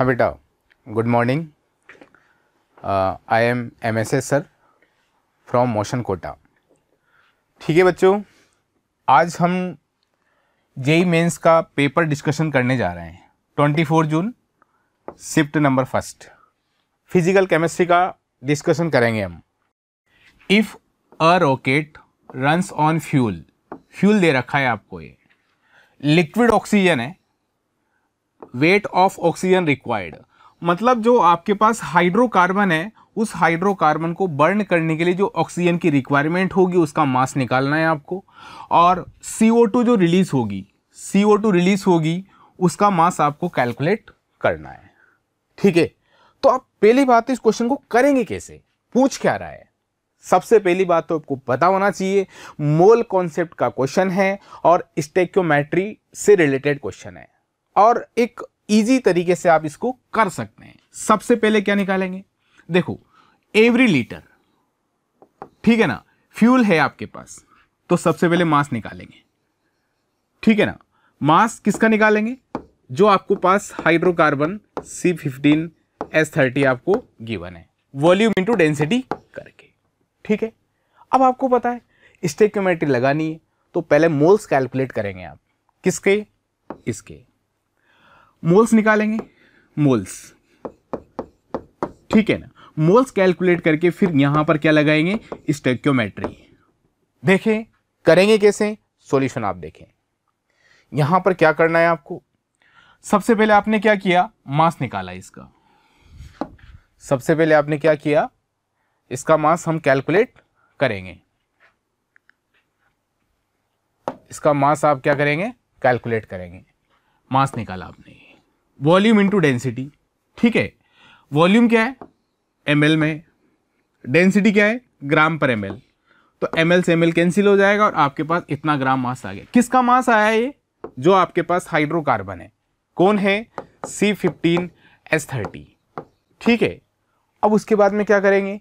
हाँ बेटा good morning I am M S S sir from Motion Kota ठीक है बच्चों आज हम जेई मेंस e e का पेपर डिस्कशन करने जा रहे हैं 24 June shift number first physical chemistry का डिस्कशन करेंगे हम if a rocket runs on fuel fuel दे रखा है आपको ये लिक्विड ऑक्सीजन है वेट ऑफ ऑक्सीजन रिक्वायर्ड मतलब जो आपके पास हाइड्रोकार्बन है उस हाइड्रोकार्बन को बर्न करने के लिए जो ऑक्सीजन की रिक्वायरमेंट होगी उसका मास निकालना है आपको और सी जो रिलीज़ होगी सी रिलीज़ होगी उसका मास आपको कैलकुलेट करना है ठीक है तो आप पहली बात तो इस क्वेश्चन को करेंगे कैसे पूछ क्या रहा है सबसे पहली बात तो आपको पता होना चाहिए मोल कॉन्सेप्ट का क्वेश्चन है और स्टेक्योमेट्री से रिलेटेड क्वेश्चन है और एक ईजी तरीके से आप इसको कर सकते हैं सबसे पहले क्या निकालेंगे देखो एवरी लीटर ठीक है ना फ्यूल है आपके पास तो सबसे पहले मास निकालेंगे ठीक है ना मास किसका निकालेंगे जो आपको पास hydrocarbon C fifteen S thirty आपको गिवन है वॉल्यूम इंटू डेंसिटी करके ठीक है अब आपको पता है स्टेक्योमेट्री लगानी है तो पहले मोल्स कैलकुलेट करेंगे आप किसके इसके मोल्स निकालेंगे मोल्स ठीक है ना मोल्स कैलकुलेट करके फिर यहां पर क्या लगाएंगे स्टेक्योमेट्री देखें करेंगे कैसे सॉल्यूशन आप देखें यहां पर क्या करना है आपको सबसे पहले आपने क्या किया मास निकाला इसका सबसे पहले आपने क्या किया इसका मास हम कैलकुलेट करेंगे इसका मास आप क्या करेंगे कैलकुलेट करेंगे मास निकाला आपने वॉल्यूम इंटू डेंसिटी ठीक है वॉल्यूम क्या है एम में डेंसिटी क्या है ग्राम पर एम तो एम एल से एम कैंसिल हो जाएगा और आपके पास इतना ग्राम मास आ गया किसका मास आया ये जो आपके पास हाइड्रोकार्बन है कौन है सी फिफ्टीन एस थर्टी ठीक है अब उसके बाद में क्या करेंगे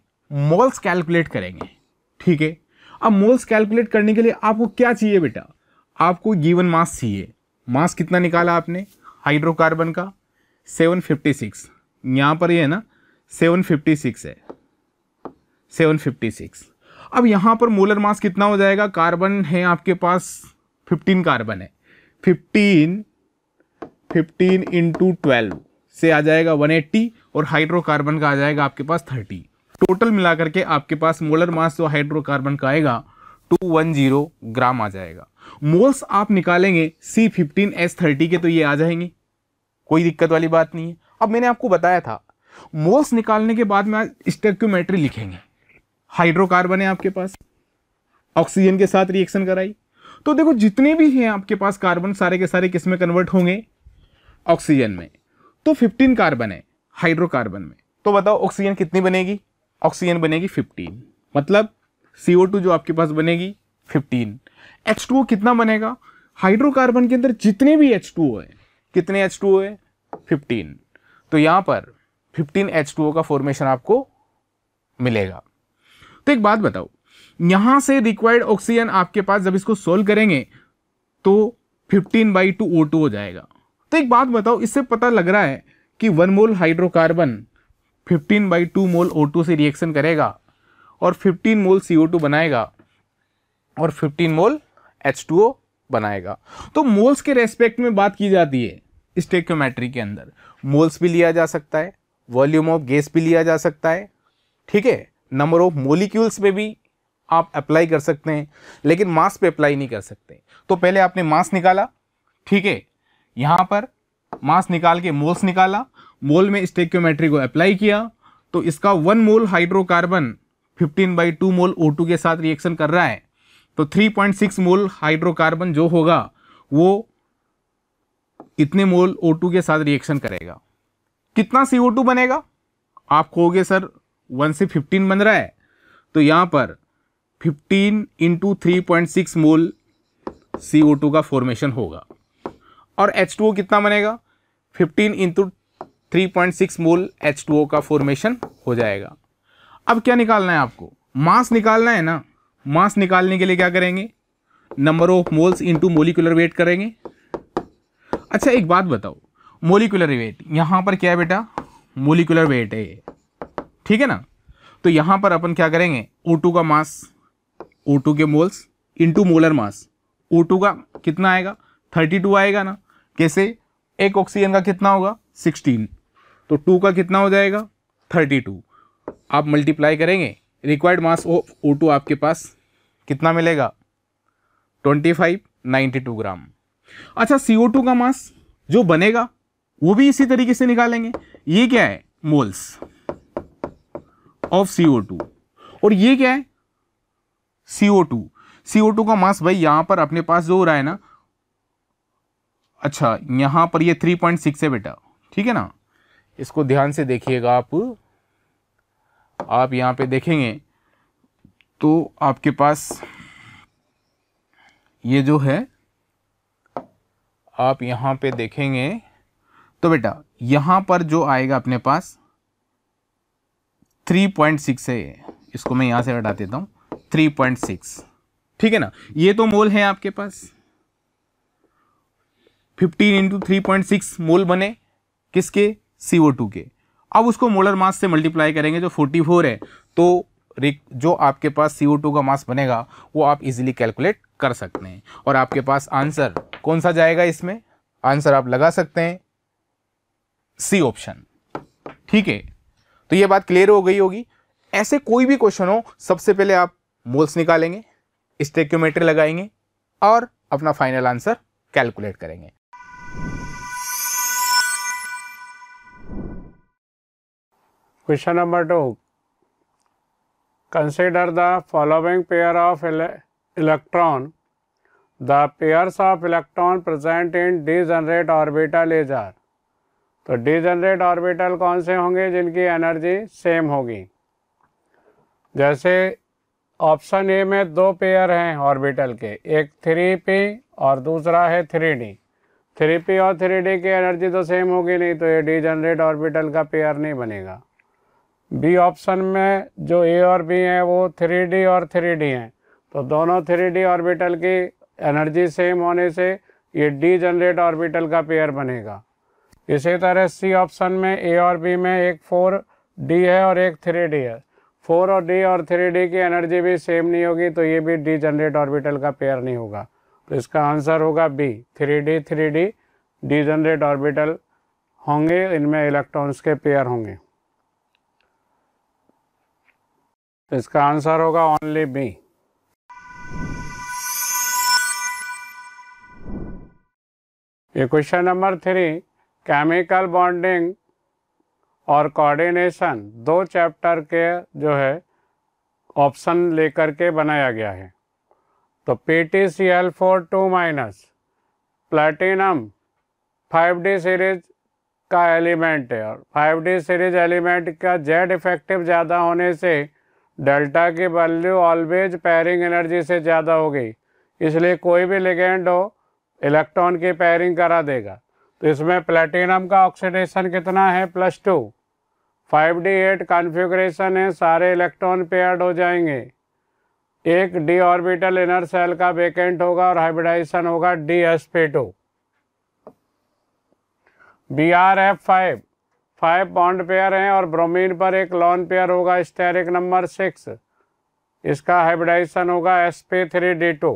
मोल्स कैलकुलेट करेंगे ठीक है अब मोल्स कैलकुलेट करने के लिए आपको क्या चाहिए बेटा आपको गिवन मास चाहिए मास कितना निकाला आपने हाइड्रोकार्बन का 756 यहाँ पर ये है ना 756 है 756 अब यहाँ पर मोलर मास कितना हो जाएगा कार्बन है आपके पास 15 कार्बन है 15 15 इंटू ट्वेल्व से आ जाएगा 180 और हाइड्रोकार्बन का आ जाएगा आपके पास 30 टोटल मिलाकर के आपके पास मोलर मास जो हाइड्रोकार्बन का आएगा 210 ग्राम आ जाएगा मोल्स आप निकालेंगे सी फिफ्टीन एस थर्टी के तो ये आ जाएंगे कोई दिक्कत वाली बात नहीं है अब मैंने आपको बताया था मोल्स निकालने के बाद में आज स्टेक्यूमेट्री लिखेंगे हाइड्रोकार्बन है आपके पास ऑक्सीजन के साथ रिएक्शन कराई तो देखो जितने भी हैं आपके पास कार्बन सारे के सारे किस में कन्वर्ट होंगे ऑक्सीजन में तो 15 कार्बन है हाइड्रोकार्बन में तो बताओ ऑक्सीजन कितनी बनेगी ऑक्सीजन बनेगी 15 मतलब CO2 जो आपके पास बनेगी 15 H2O कितना बनेगा हाइड्रोकार्बन के अंदर जितने भी H2O है कितने H2O है 15 तो यहां पर 15 H2O का फॉर्मेशन आपको मिलेगा तो एक बात बताओ यहां से रिक्वायर्ड ऑक्सीजन आपके पास जब इसको सोल्व करेंगे तो 15 बाई टू ओ टू हो जाएगा तो एक बात बताओ इससे पता लग रहा है कि one mole hydrocarbon 15 by two mole O से रिएक्शन करेगा और 15 मोल CO2 बनाएगा और 15 मोल H2O बनाएगा तो मोल्स के रेस्पेक्ट में बात की जाती है स्टेक्योमेट्री के अंदर मोल्स भी लिया जा सकता है वॉल्यूम ऑफ गैस भी लिया जा सकता है ठीक है नंबर ऑफ मोलिक्यूल्स में भी आप अप्लाई कर सकते हैं लेकिन मास पे अप्लाई नहीं कर सकते तो पहले आपने मास निकाला ठीक है यहां पर मास निकाल के मोल्स निकाला मोल में स्टेक्योमेट्री को अप्लाई किया तो इसका one mole hydrocarbon 15 by two mole O2 के साथ रिएक्शन कर रहा है तो 3.6 मोल हाइड्रोकार्बन जो होगा वो इतने मोल O2 के साथ रिएक्शन करेगा कितना CO2 बनेगा आप कहोगे सर 1 से 15 बन रहा है तो यहाँ पर 15 इंटू थ्री मोल सी का फॉर्मेशन होगा और एच कितना बनेगा 15 इंटू सिक्स मोल एच का फॉर्मेशन हो जाएगा अब क्या निकालना है आपको मास निकालना है ना मास निकालने के लिए क्या करेंगे number of moles into molecular weight करेंगे अच्छा एक बात बताओ मोलिकुलर वेट यहाँ पर क्या है बेटा मोलिकुलर वेट है ठीक है ना तो यहाँ पर अपन क्या करेंगे टू का मास टू के moles into molar mass two का कितना आएगा टू आएगा ना कैसे एक ऑक्सीजन का कितना होगा 16 तो 2 का कितना हो जाएगा 32 आप मल्टीप्लाई करेंगे required mass of O two आपके पास कितना मिलेगा twenty five ninety two gram अच्छा सी ओ टू का मास जो बनेगा वो भी इसी तरीके से निकालेंगे ये क्या है moles of C O two और ये क्या है सी O to C O to का मास भाई यहाँ पर अपने पास जो हो रहा है ना अच्छा यहाँ पर ये थ्री पॉइंट सिक्स है बेटा ठीक है ना इसको ध्यान से देखिएगा आप आप यहाँ पे देखेंगे तो आपके पास ये जो है आप यहाँ पे देखेंगे तो बेटा यहाँ पर जो आएगा अपने पास 3.6 है इसको मैं यहाँ से हटा देता हूँ 3.6 ठीक है ना ये तो मोल है आपके पास 15 into three point six mole बने किसके सी ओ टू के अब उसको मोलर मास से मल्टीप्लाई करेंगे जो 44 है तो जो आपके पास सी का मास बनेगा वो आप इजीली कैलकुलेट कर सकते हैं और आपके पास आंसर कौन सा जाएगा इसमें आंसर आप लगा सकते हैं सी ऑप्शन ठीक है तो ये बात क्लियर हो गई होगी ऐसे कोई भी क्वेश्चन हो सबसे पहले आप मोल्स निकालेंगे स्टेक्योमेट्री लगाएंगे और अपना फाइनल आंसर कैलकुलेट करेंगे question number two consider the following pair of electron the pairs of electron present in degenerate orbital is are तो डी जनरेट ऑर्बिटल कौन से होंगे जिनकी एनर्जी सेम होगी जैसे ऑप्शन ए में दो पेयर हैं ऑर्बिटल के एक थ्री पी और दूसरा है थ्री डी थ्री पी और थ्री डी की एनर्जी तो सेम होगी नहीं तो ये डी जनरेट ऑर्बिटल का पेयर नहीं बनेगा बी ऑप्शन में जो ए और बी हैं वो थ्री डी और थ्री डी हैं तो दोनों थ्री डी ऑर्बिटल की एनर्जी सेम होने से ये डी जनरेट ऑर्बिटल का पेयर बनेगा इसी तरह सी ऑप्शन में ए और बी में एक फोर डी है और एक थ्री डी है फोर और डी और थ्री डी की एनर्जी भी सेम नहीं होगी तो ये भी डी जनरेट ऑर्बिटल का पेयर नहीं होगा तो इसका आंसर होगा B three D three D degenerate orbital होंगे इनमें इलेक्ट्रॉन्स के पेयर होंगे तो इसका आंसर होगा ओनली बी ये question number three chemical bonding और कोऑर्डिनेशन दो चैप्टर के जो है ऑप्शन लेकर के बनाया गया है तो P T C L four two minus platinum five D series का एलिमेंट है और फाइव डी सीरीज एलिमेंट का जेड इफेक्टिव ज़्यादा होने से डेल्टा की वैल्यू ऑलवेज पैरिंग एनर्जी से ज़्यादा होगी इसलिए कोई भी लिगेंड हो इलेक्ट्रॉन की पैरिंग करा देगा तो इसमें प्लेटिनम का ऑक्सीडेशन कितना है plus two five D eight configuration है सारे इलेक्ट्रॉन पेयर्ड हो जाएंगे एक डी ऑर्बिटल इनर सेल का वेकेंट होगा और हाइब्रिडाइजेशन होगा D S P two B R F five five bond pair हैं और ब्रोमीन पर एक लॉन पेयर होगा स्टेरिक नंबर सिक्स इसका हाइब्रिडाइजेशन होगा S P three D two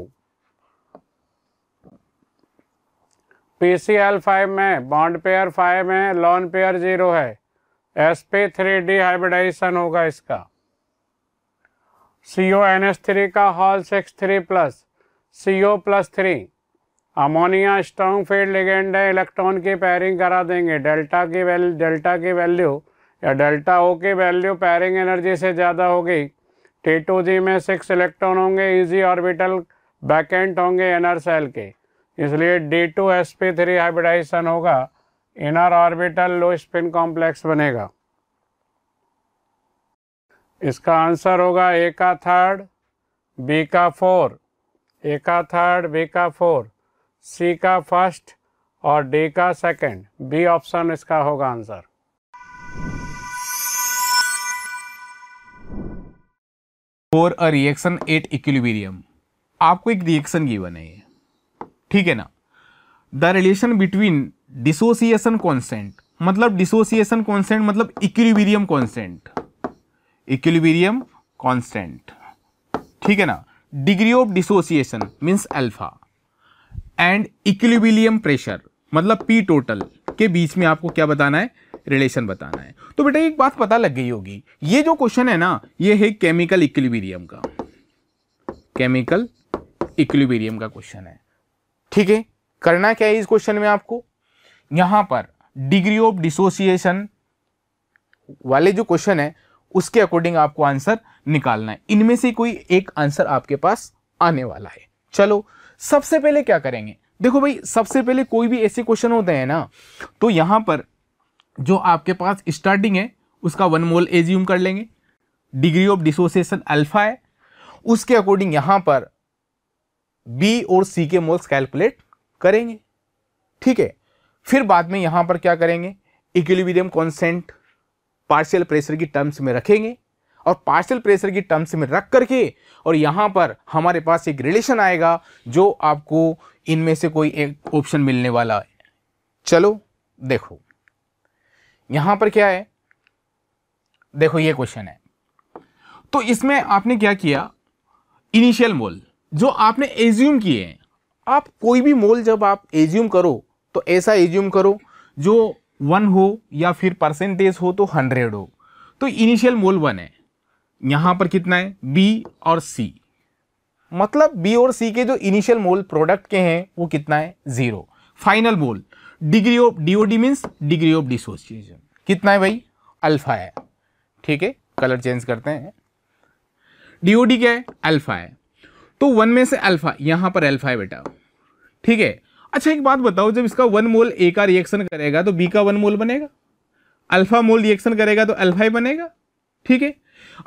P C L five में बॉन्ड पेयर फाइव है लॉन पेयर जीरो है S P three D hybridization होगा इसका C O N S three का whole six three plus C O plus three ammonia strong field ligand है electron की pairing करा देंगे डेल्टा की वैल्यू डेल्टा की वैल्यू या डेल्टा ओ की वैल्यू पैरिंग एनर्जी से ज़्यादा होगी टी टू जी में सिक्स इलेक्ट्रॉन होंगे इजी ऑर्बिटल बैकेंट होंगे इनर सेल के इसलिए D two S P three hybridization होगा inner orbital low spin complex बनेगा इसका आंसर होगा ए का थर्ड बी का फोर ए का थर्ड बी का फोर सी का फर्स्ट और डी का सेकंड बी ऑप्शन इसका होगा answer for a reaction at equilibrium आपको एक रिएक्शन गिवन है ठीक है ना the relation between dissociation constant मतलब डिसोसिएशन कॉन्सेंट मतलब इक्विलिब्रियम कॉन्सेंट इक्विलिब्रियम कॉन्सेंट ठीक है ना degree of dissociation means alpha and equilibrium pressure मतलब पी टोटल के बीच में आपको क्या बताना है रिलेशन बताना है तो बेटा एक बात पता लग गई होगी ये जो क्वेश्चन है ना ये है केमिकल इक्विलिबिरियम का केमिकल इक्विलिबिरियम का क्वेश्चन है ठीक है करना क्या है इस क्वेश्चन में आपको यहां पर डिग्री ऑफ डिसोसिएशन वाले जो क्वेश्चन है उसके अकॉर्डिंग आपको आंसर निकालना है इनमें से कोई एक आंसर आपके पास आने वाला है चलो सबसे पहले क्या करेंगे देखो भाई सबसे पहले कोई भी ऐसे क्वेश्चन होते हैं ना तो यहाँ पर जो आपके पास स्टार्टिंग है उसका वन मोल एज्यूम कर लेंगे डिग्री ऑफ डिसोसिएशन अल्फा है उसके अकॉर्डिंग यहाँ पर बी और सी के मोल्स कैलकुलेट करेंगे ठीक है फिर बाद में यहाँ पर क्या करेंगे इक्विलिब्रियम कॉन्सेंट पार्शियल प्रेशर की टर्म्स में रखेंगे और पार्सल प्रेशर की टर्म्स में रख करके और यहाँ पर हमारे पास एक रिलेशन आएगा जो आपको इनमें से कोई एक ऑप्शन मिलने वाला है चलो देखो यहाँ पर क्या है देखो ये क्वेश्चन है तो इसमें आपने क्या किया इनिशियल मोल जो आपने एज्यूम किए हैं आप कोई भी मोल जब आप एज्यूम करो तो ऐसा एज्यूम करो जो वन हो या फिर परसेंटेज हो तो हंड्रेड हो तो इनिशियल मोल वन है यहां पर कितना है बी और सी मतलब बी और सी के जो इनिशियल मोल प्रोडक्ट के हैं वो कितना है zero final mole degree of D O D means degree of dissociation कितना है भाई अल्फा है ठीक है कलर चेंज करते हैं डीओडी क्या है अल्फा है तो वन में से अल्फा यहां पर अल्फा है बेटा ठीक है अच्छा एक बात बताओ जब इसका वन मोल ए का रिएक्शन करेगा तो बी का वन मोल बनेगा अल्फा मोल रिएक्शन करेगा तो अल्फा ही बनेगा ठीक है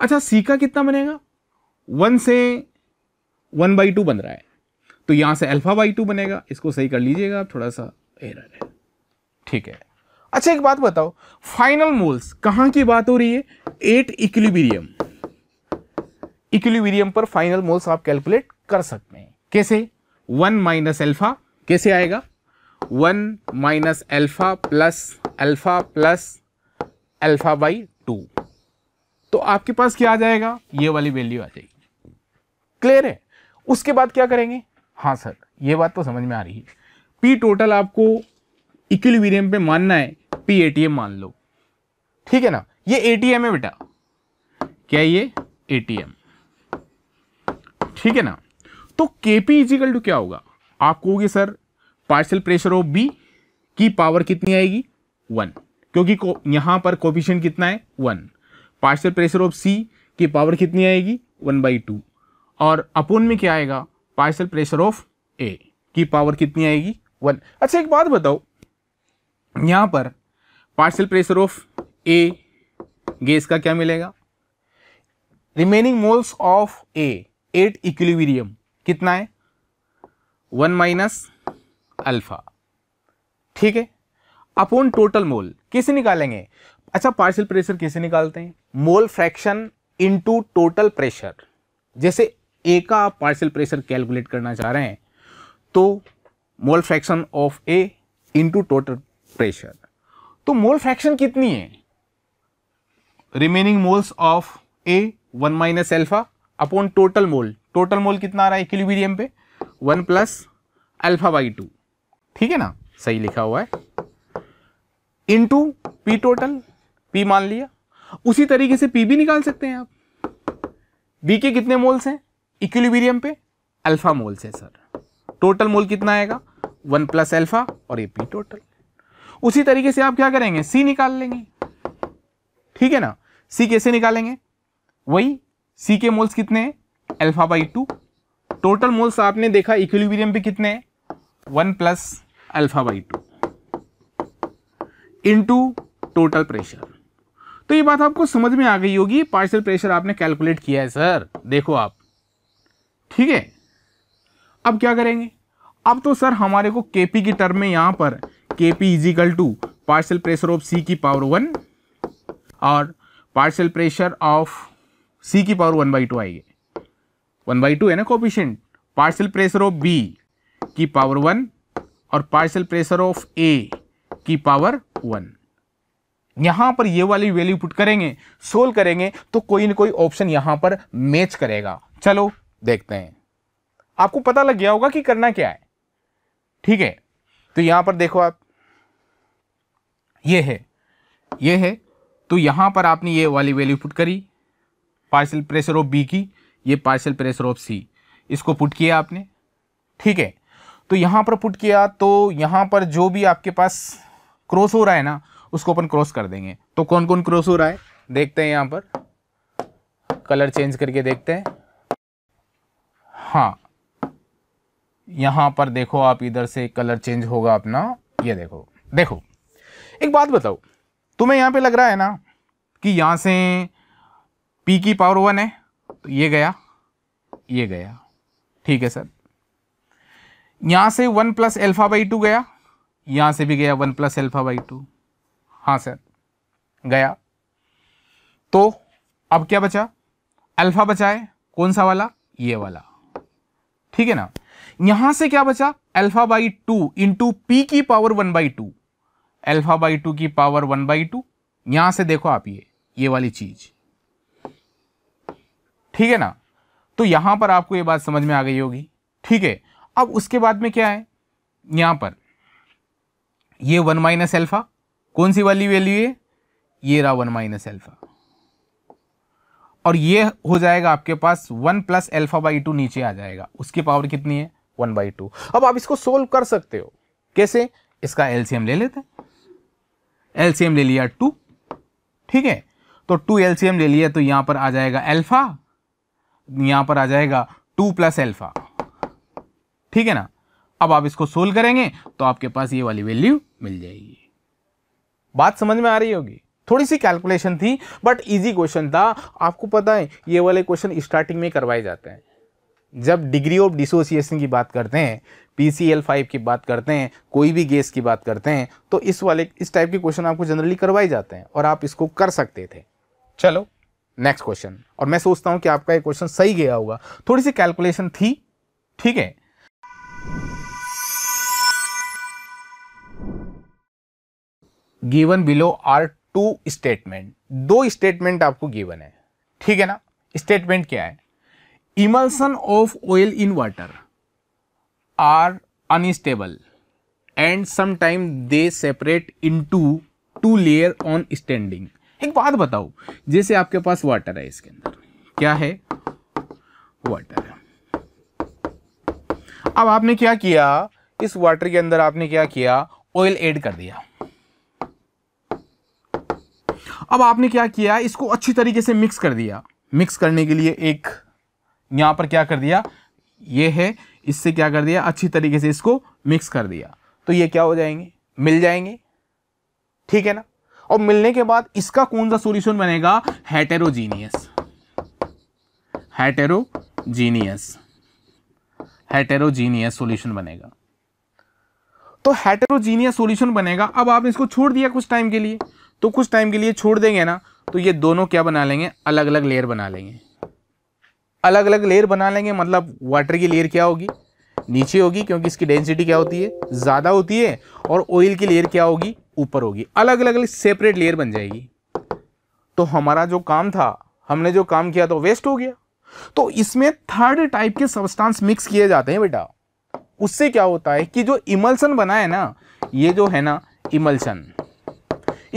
अच्छा सी का कितना बनेगा वन से वन बाई टू बन रहा है तो यहां से अल्फा बाई टू बनेगा इसको सही कर लीजिएगा आप थोड़ा सा एरर है ठीक है अच्छा एक बात बताओ फाइनल मोल्स कहां की बात हो रही है एट इक्विलिब्रियम इक्विलिब्रियम पर फाइनल मोल्स आप कैलकुलेट कर सकते हैं कैसे वन माइनस एल्फा कैसे आएगा one minus alpha plus alpha plus alpha by तो आपके पास क्या आ जाएगा ये वाली वैल्यू आ जाएगी क्लियर है उसके बाद क्या करेंगे हाँ सर ये बात तो समझ में आ रही है पी टोटल आपको इक्विलिब्रियम पे मानना है पी एटीएम मान लो ठीक है ना ये एटीएम है बेटा क्या ये एटीएम ठीक है ना तो के पी इजिकल टू क्या होगा आप कहोगे sir partial pressure of B की पावर कितनी आएगी वन क्योंकि यहां पर कोपिशन कितना है one partial pressure of C की पावर कितनी आएगी वन बाई टू और अपोन में क्या आएगा पार्शियल प्रेशर ऑफ ए की पावर कितनी आएगी वन अच्छा एक बात बताओ यहाँ पर partial pressure of A gas का क्या मिलेगा remaining moles of A at equilibrium कितना है वन माइनस अल्फा ठीक है अपॉन टोटल मोल किसे निकालेंगे अच्छा पार्शियल प्रेशर कैसे निकालते हैं mole fraction into total pressure जैसे ए का आप पार्शियल प्रेशर कैलकुलेट करना चाह रहे हैं तो mole fraction of A into total pressure तो मोल फ्रैक्शन कितनी है remaining moles of A one minus alpha upon total mole total mole कितना आ रहा है इक्विलिब्रियम पे one plus alpha by two ठीक है ना सही लिखा हुआ है इनटू पी टोटल पी मान लिया उसी तरीके से पी भी निकाल सकते हैं आप बी के कितने मोल्स हैं इक्विलिबीरियम पे अल्फा मोल्स है सर टोटल मोल कितना आएगा वन प्लस एल्फा और ए पी टोटल उसी तरीके से आप क्या करेंगे सी निकाल लेंगे ठीक है ना सी कैसे निकालेंगे वही सी के मोल्स कितने हैं alpha by two total moles आपने देखा इक्विलिब्रियम पे कितने हैं one plus alpha by two into total pressure तो ये बात आपको समझ में आ गई होगी पार्सल प्रेशर आपने कैलकुलेट किया है सर देखो आप ठीक है अब क्या करेंगे अब तो सर हमारे को के पी की टर्म में यहाँ पर K p equal to partial pressure of C की पावर वन और पार्सल प्रेशर ऑफ सी की पावर वन बाई टू आएगी वन बाई टू है ना coefficient partial pressure of B की पावर वन और पार्सल प्रेशर ऑफ ए की power one यहां पर ये वाली वैल्यू पुट करेंगे सोल्व करेंगे तो कोई ना कोई ऑप्शन यहां पर मैच करेगा चलो देखते हैं आपको पता लग गया होगा कि करना क्या है ठीक है तो यहां पर देखो आप ये है ये है तो यहां पर आपने ये वाली वैल्यू पुट करी पार्सल प्रेशर ऑफ बी की ये पार्सल प्रेशर ऑफ सी इसको पुट किया आपने ठीक है तो यहां पर पुट किया तो यहां पर जो भी आपके पास क्रॉस हो रहा है ना उसको अपन क्रॉस कर देंगे तो कौन कौन क्रॉस हो रहा है देखते हैं यहाँ पर कलर चेंज करके देखते हैं हाँ यहाँ पर देखो आप इधर से कलर चेंज होगा अपना ये देखो देखो एक बात बताओ तुम्हें यहाँ पे लग रहा है ना कि यहाँ से पी की पावर वन है तो ये गया ये गया ठीक है सर यहाँ से one plus alpha by two गया यहाँ से भी गया one plus alpha by two हाँ सर गया तो अब क्या बचा अल्फा बचा है कौन सा वाला ये वाला ठीक है ना यहां से क्या बचा alpha by two into P की power one by two alpha by two की पावर वन बाई टू यहां से देखो आप ये ये वाली चीज ठीक है ना तो यहां पर आपको ये बात समझ में आ गई होगी ठीक है अब उसके बाद में क्या है यहां पर ये वन माइनस एल्फा कौन सी वाली वैल्यू है ये रहा वन माइनस एल्फा और ये हो जाएगा आपके पास one plus alpha by two नीचे आ जाएगा उसकी पावर कितनी है वन बाई टू अब आप इसको सोल्व कर सकते हो कैसे इसका एलसीएम ले लेते हैं एलसीएम ले लिया टू ठीक है तो टू एलसीएम ले लिया तो यहां पर आ जाएगा एल्फा यहां पर आ जाएगा टू प्लस एल्फा ठीक है ना अब आप इसको सोल्व करेंगे तो आपके पास ये वाली वैल्यू मिल जाएगी बात समझ में आ रही होगी थोड़ी सी कैलकुलेशन थी बट इजी क्वेश्चन था आपको पता है ये वाले क्वेश्चन स्टार्टिंग में करवाए जाते हैं जब डिग्री ऑफ डिसोसिएशन की बात करते हैं पी सी एल फाइव की बात करते हैं कोई भी गेस की बात करते हैं तो इस वाले इस टाइप के क्वेश्चन आपको जनरली करवाए जाते हैं और आप इसको कर सकते थे चलो नेक्स्ट क्वेश्चन और मैं सोचता हूँ कि आपका ये क्वेश्चन सही गया होगा थोड़ी सी कैलकुलेशन थी ठीक है given below are two statement दो स्टेटमेंट आपको गिवन है ठीक है ना स्टेटमेंट क्या है emulsion of oil in water are unstable and sometime they separate into two layer on standing एक बात बताओ जैसे आपके पास वाटर है इसके अंदर क्या है वाटर है अब आपने क्या किया इस वाटर के अंदर आपने क्या किया ऑयल ऐड कर दिया अब आपने क्या किया इसको अच्छी तरीके से मिक्स कर दिया मिक्स करने के लिए एक यहाँ पर क्या कर दिया ये है इससे क्या कर दिया अच्छी तरीके से इसको मिक्स कर दिया तो ये क्या हो जाएंगे मिल जाएंगे ठीक है ना और मिलने के बाद इसका कौन सा सॉल्यूशन बनेगा हेटेरोजीनियस हेटेरोजीनियस हेटेरोजीनियस सॉल्यूशन बनेगा तो हेटेरोजीनियस सॉल्यूशन बनेगा अब आपने इसको छोड़ दिया कुछ टाइम के लिए तो कुछ टाइम के लिए छोड़ देंगे ना तो ये दोनों क्या बना लेंगे अलग अलग लेयर बना लेंगे अलग अलग लेयर बना लेंगे मतलब वाटर की लेयर क्या होगी नीचे होगी क्योंकि इसकी डेंसिटी क्या होती है ज़्यादा होती है और ऑयल की लेयर क्या होगी ऊपर होगी अलग अलग सेपरेट लेयर बन जाएगी तो हमारा जो काम था हमने जो काम किया तो वेस्ट हो गया तो इसमें थर्ड टाइप के सब्सटेंस मिक्स किए जाते हैं बेटा उससे क्या होता है कि जो इमल्सन बना है ना ये जो है ना इमल्सन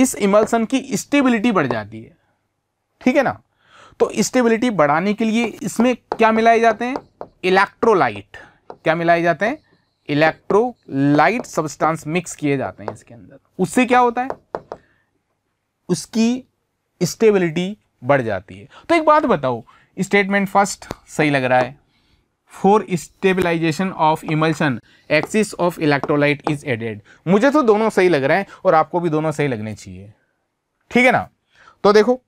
इस इमल्सन की स्टेबिलिटी बढ़ जाती है ठीक है ना तो स्टेबिलिटी बढ़ाने के लिए इसमें क्या मिलाए जाते हैं इलेक्ट्रोलाइट क्या मिलाए जाते हैं इलेक्ट्रोलाइट सब्सटेंस मिक्स किए जाते हैं इसके अंदर उससे क्या होता है उसकी स्टेबिलिटी बढ़ जाती है तो एक बात बताओ स्टेटमेंट फर्स्ट सही लग रहा है for stabilization of emulsion excess of electrolyte is added मुझे तो दोनों सही लग रहे हैं और आपको भी दोनों सही लगने चाहिए ठीक है ना तो देखो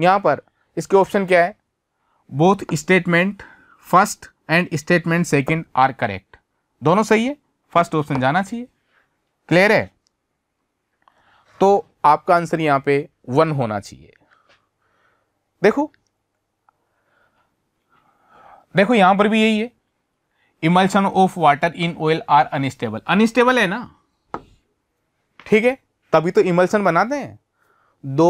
यहाँ पर इसके ऑप्शन क्या है both statement first and statement second are correct दोनों सही है फर्स्ट ऑप्शन जाना चाहिए क्लियर है तो आपका आंसर यहाँ पे वन होना चाहिए देखो देखो यहां पर भी यही है emulsion of water in oil are unstable unstable है ना ठीक है तभी तो इमल्शन बनाते हैं दो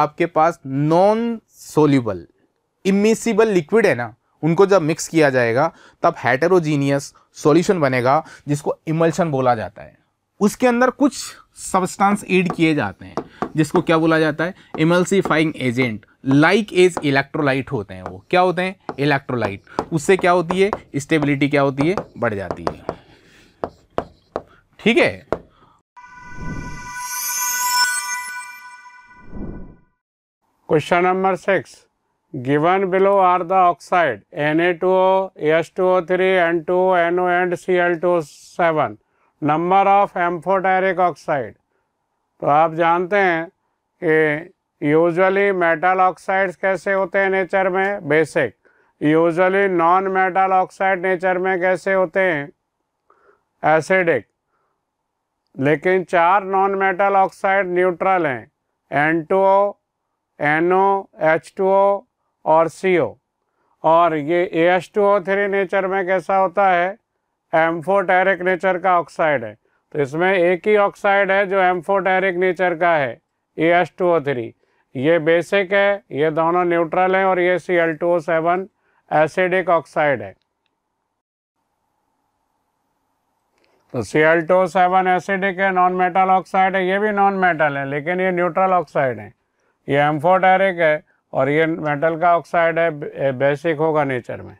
आपके पास नॉन सोल्यूबल इमिसिबल लिक्विड है ना उनको जब मिक्स किया जाएगा तब हेटेरोजीनियस सॉल्यूशन बनेगा जिसको इमल्शन बोला जाता है उसके अंदर कुछ सब्सटेंस एड किए जाते हैं जिसको क्या बोला जाता है emulsifying agent like as electrolyte होते हैं वो क्या होते हैं इलेक्ट्रोलाइट उससे क्या होती है स्टेबिलिटी क्या होती है बढ़ जाती है ठीक है question number six given three N two N Na2O, H2O3, C NO and seven number of amphoteric oxide तो आप जानते हैं कि यूजुअली मेटल ऑक्साइड्स कैसे होते हैं नेचर में basic usually non metal oxide nature में कैसे होते हैं एसिडिक लेकिन चार नॉन मेटल ऑक्साइड न्यूट्रल हैं N two O N O H two O और सी ओ और ये A H two O three nature में कैसा होता है एम्फोटेरिक नेचर का ऑक्साइड है तो इसमें एक ही ऑक्साइड है जो एम्फोटेरिक नेचर का है A S two O three ये बेसिक है ये दोनों न्यूट्रल हैं और ये C L two O seven acidic oxide है तो C L two O seven acidic है नॉन मेटल ऑक्साइड है ये भी नॉन मेटल है लेकिन ये न्यूट्रल ऑक्साइड है ये एम्फोटेरिक है और ये मेटल का ऑक्साइड है बेसिक होगा नेचर में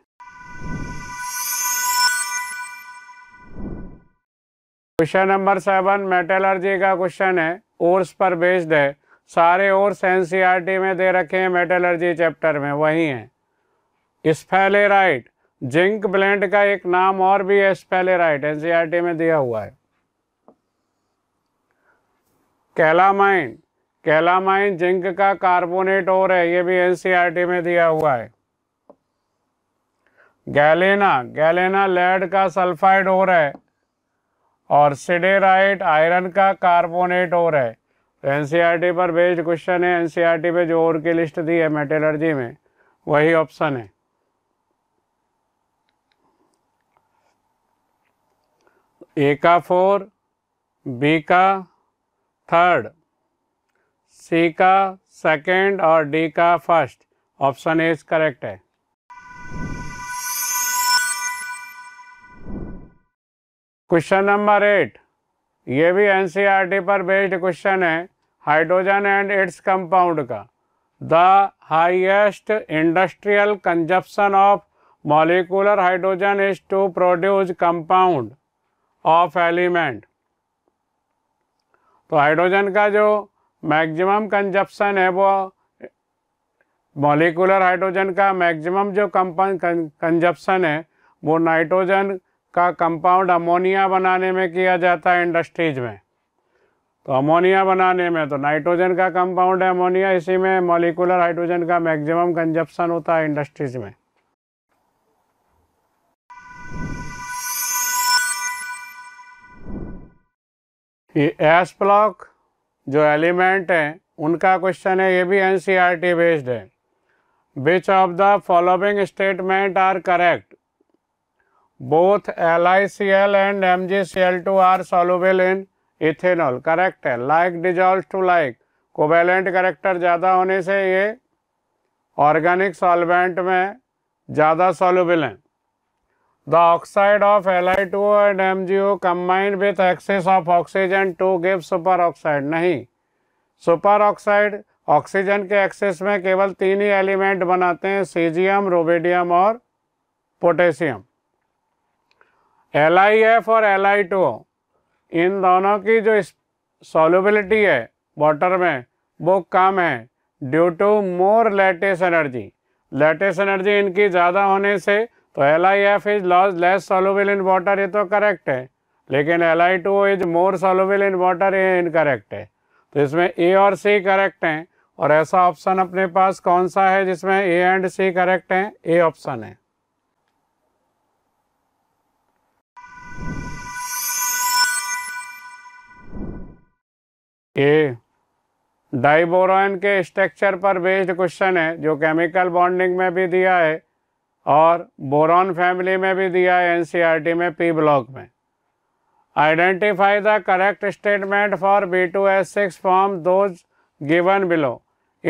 क्वेश्चन नंबर सेवन मेटेलर्जी का क्वेश्चन है ओर्स पर बेस्ड है सारे ओर्स एन e में दे रखे हैं मेटेलर्जी चैप्टर में वही हैं स्पेलेराइट जिंक ब्लेंड का एक नाम और भी है राइट एन e में दिया हुआ है कैलामाइन कैलामाइन जिंक का कार्बोनेट और है ये भी एनसीआरटी e में दिया हुआ है गैलेना गैलेना लेड का सल्फाइड और है और सिडेराइट आयरन का कार्बोनेट और है तो एनसीईआरटी e पर बेस्ड क्वेश्चन है सी e पे जो और की लिस्ट दी है मेटेलर्जी में वही ऑप्शन है ए का फोर बी का थर्ड सी का सेकेंड और डी का first option A is correct है क्वेश्चन नंबर एट ये भी एनसीईआरटी e पर बेस्ड क्वेश्चन है हाइड्रोजन एंड इट्स कंपाउंड का the highest industrial consumption of molecular hydrogen is to produce compound of element तो hydrogen का जो मैक्सिमम कंजप्शन है वो मॉलिकुलर हाइड्रोजन का मैक्सिमम जो कंजप्शन है वो नाइट्रोजन का कंपाउंड अमोनिया बनाने में किया जाता है इंडस्ट्रीज में तो अमोनिया बनाने में तो नाइट्रोजन का कंपाउंड है अमोनिया इसी में मॉलिकुलर हाइड्रोजन का मैक्सिमम कंजप्शन होता है इंडस्ट्रीज में ये एस ब्लॉक जो एलिमेंट हैं उनका क्वेश्चन है ये भी एनसीईआरटी बेस्ड e है which of the following statement are correct both L L I C and M G C L two are soluble इन इथेनॉल करेक्ट है like dissolve to like covalent character ज़्यादा होने से ये organic solvent में ज़्यादा soluble हैं the oxide of L I two and M G O combined with excess of oxygen to give super oxide नहीं सुपर ऑक्साइड ऑक्सीजन के excess में केवल तीन ही एलिमेंट बनाते हैं सीजियम रोबेडियम और पोटेशियम एल आई एफ और एल आई टू इन दोनों की जो सॉल्युबिलिटी है वाटर में वो कम है due to more lattice energy lattice energy इनकी ज़्यादा होने से तो L I F is loss less soluble in water ये तो करेक्ट है लेकिन L I two is more soluble in water ये इनकरेक्ट है तो इसमें ए और सी करेक्ट हैं और ऐसा ऑप्शन अपने पास कौन सा है जिसमें ए एंड सी करेक्ट हैं ए ऑप्शन है ये डाइबोरॉन के स्ट्रक्चर पर बेस्ड क्वेश्चन है जो केमिकल बॉन्डिंग में भी दिया है और बोरॉन फैमिली में भी दिया है एनसीईआरटी e में पी ब्लॉक में identify the correct statement for B to S six form those given below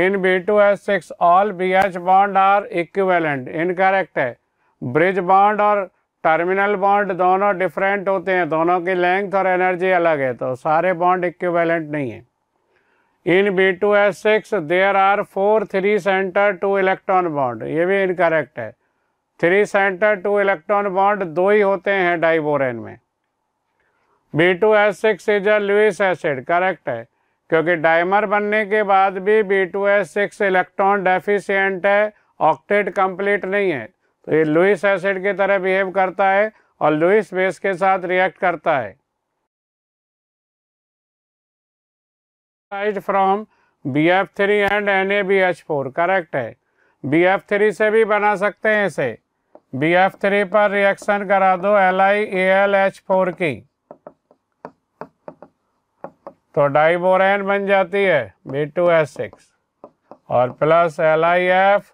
in B to S six all B H bond are equivalent incorrect है bridge bond और terminal bond दोनों different होते हैं दोनों की length और energy अलग है तो सारे बॉन्ड इक्वेलेंट नहीं है in B to S six there are four three centre two electron bond ये भी इनकरेक्ट है three centre two electron bond दो ही होते हैं डाइबोरेन में B to S six is a Lewis acid correct है क्योंकि डाइमर बनने के बाद भी बी टू एस सिक्स इलेक्ट्रॉन डेफिशियंट है ऑक्टेट कंप्लीट नहीं है तो ये लुइस एसिड की तरह बिहेव करता है और लुइस बेस के साथ रिएक्ट करता है from B F three and N A B H four correct है बी एफ थ्री से भी बना सकते हैं इसे बी एफ थ्री पर रिएक्शन करा दो L I A L H four की तो डाइबोरेन बन जाती है बी टू एस सिक्स और प्लस एल आई एफ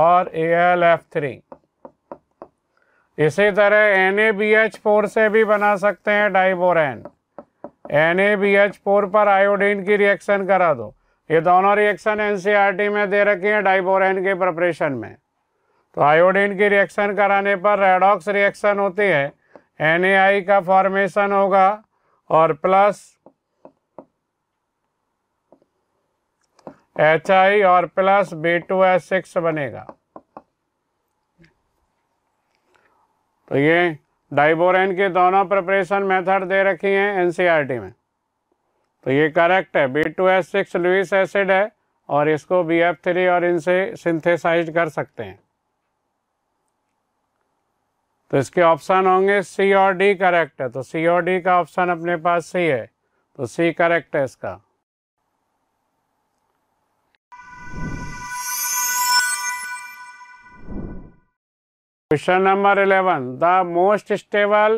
और ए एल एफ थ्री इसी तरह N A B H four से भी बना सकते हैं diborane N A B H four पर आयोडीन की रिएक्शन करा दो ये दोनों रिएक्शन एन e में दे रखी है डाइबोरेन के प्रपरेशन में तो आयोडीन की रिएक्शन कराने पर रेडॉक्स रिएक्शन होती है एन का फॉर्मेशन होगा और प्लस एच और प्लस बी टू सिक्स बनेगा तो ये डाइबोरेन के दोनों प्रिपरेशन मेथड दे रखी हैं एनसीईआरटी e में तो ये करेक्ट है B to S six Lewis acid है और इसको बी एफ थ्री और इनसे सिंथेसाइज कर सकते हैं तो इसके ऑप्शन होंगे सी और डी करेक्ट है तो सी और डी का ऑप्शन अपने पास सी है तो सी करेक्ट है इसका number eleven 11. Most stable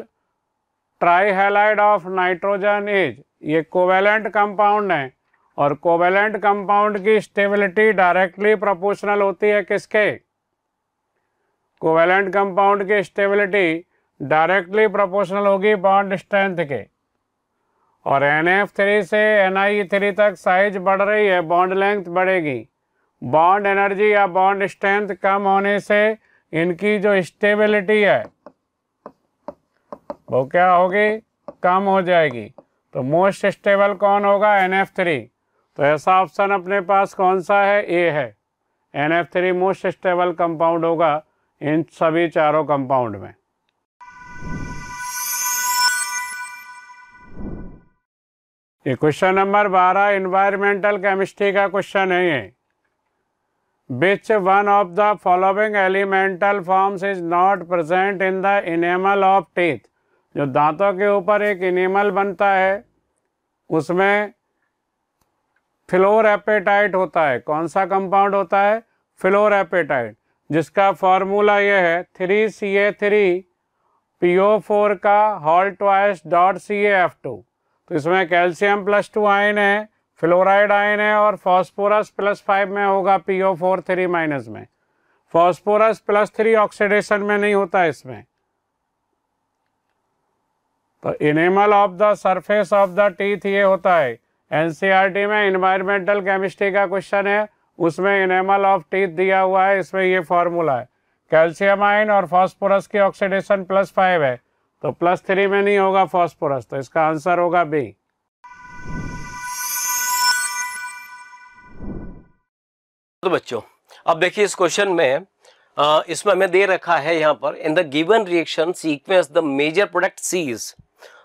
tri trihalide of nitrogen is ये कोवेलेंट कंपाउंड है और कोवेलेंट कंपाउंड की स्टेबिलिटी डायरेक्टली प्रोपोर्शनल होती है किसके कोवेलेंट कंपाउंड की स्टेबिलिटी डायरेक्टली प्रोपोर्शनल होगी बॉन्ड स्ट्रेंथ के और एन एफ थ्री से एन आई थ्री तक साइज बढ़ रही है बॉन्ड लेंथ बढ़ेगी बॉन्ड एनर्जी या बॉन्ड स्ट्रेंथ कम होने से इनकी जो स्टेबिलिटी है वो क्या होगी कम हो जाएगी तो मोस्ट स्टेबल कौन होगा एन एफ थ्री तो ऐसा ऑप्शन अपने पास कौन सा है ए है N F three most stable compound होगा इन सभी चारों कंपाउंड में ये क्वेश्चन नंबर बारह इन्वायरमेंटल केमिस्ट्री का क्वेश्चन है ये which one of the following elemental forms is not present in the enamel of teeth जो दांतों के ऊपर एक इनेमल बनता है उसमें फ्लोर एपेटाइट होता है कौन सा कंपाउंड होता है फ्लोर एपेटाइट जिसका फॉर्मूला यह है three C A three P O four का hall twice dot C F two तो इसमें कैल्शियम प्लस टू आयन है फ्लोराइड आयन है और फॉस्फोरस प्लस फाइव में होगा P O four three minus में फॉस्फोरस प्लस थ्री ऑक्सीडेशन में नहीं होता इसमें तो enamel of the surface of the teeth ये होता है एनसीईआरटी में इन्वायरमेंटल केमिस्ट्री का क्वेश्चन है उसमें इनेमल ऑफ टीथ दिया हुआ है इसमें ये फॉर्मूला है कैल्शियम आयन और फॉस्फोरस की ऑक्सीडेशन प्लस फाइव है तो प्लस थ्री में नहीं होगा फॉस्फोरस तो इसका आंसर होगा बी तो बच्चों अब देखिए इस क्वेश्चन में इसमें हमें दे रखा है यहाँ पर in the given reaction sequence the major product C's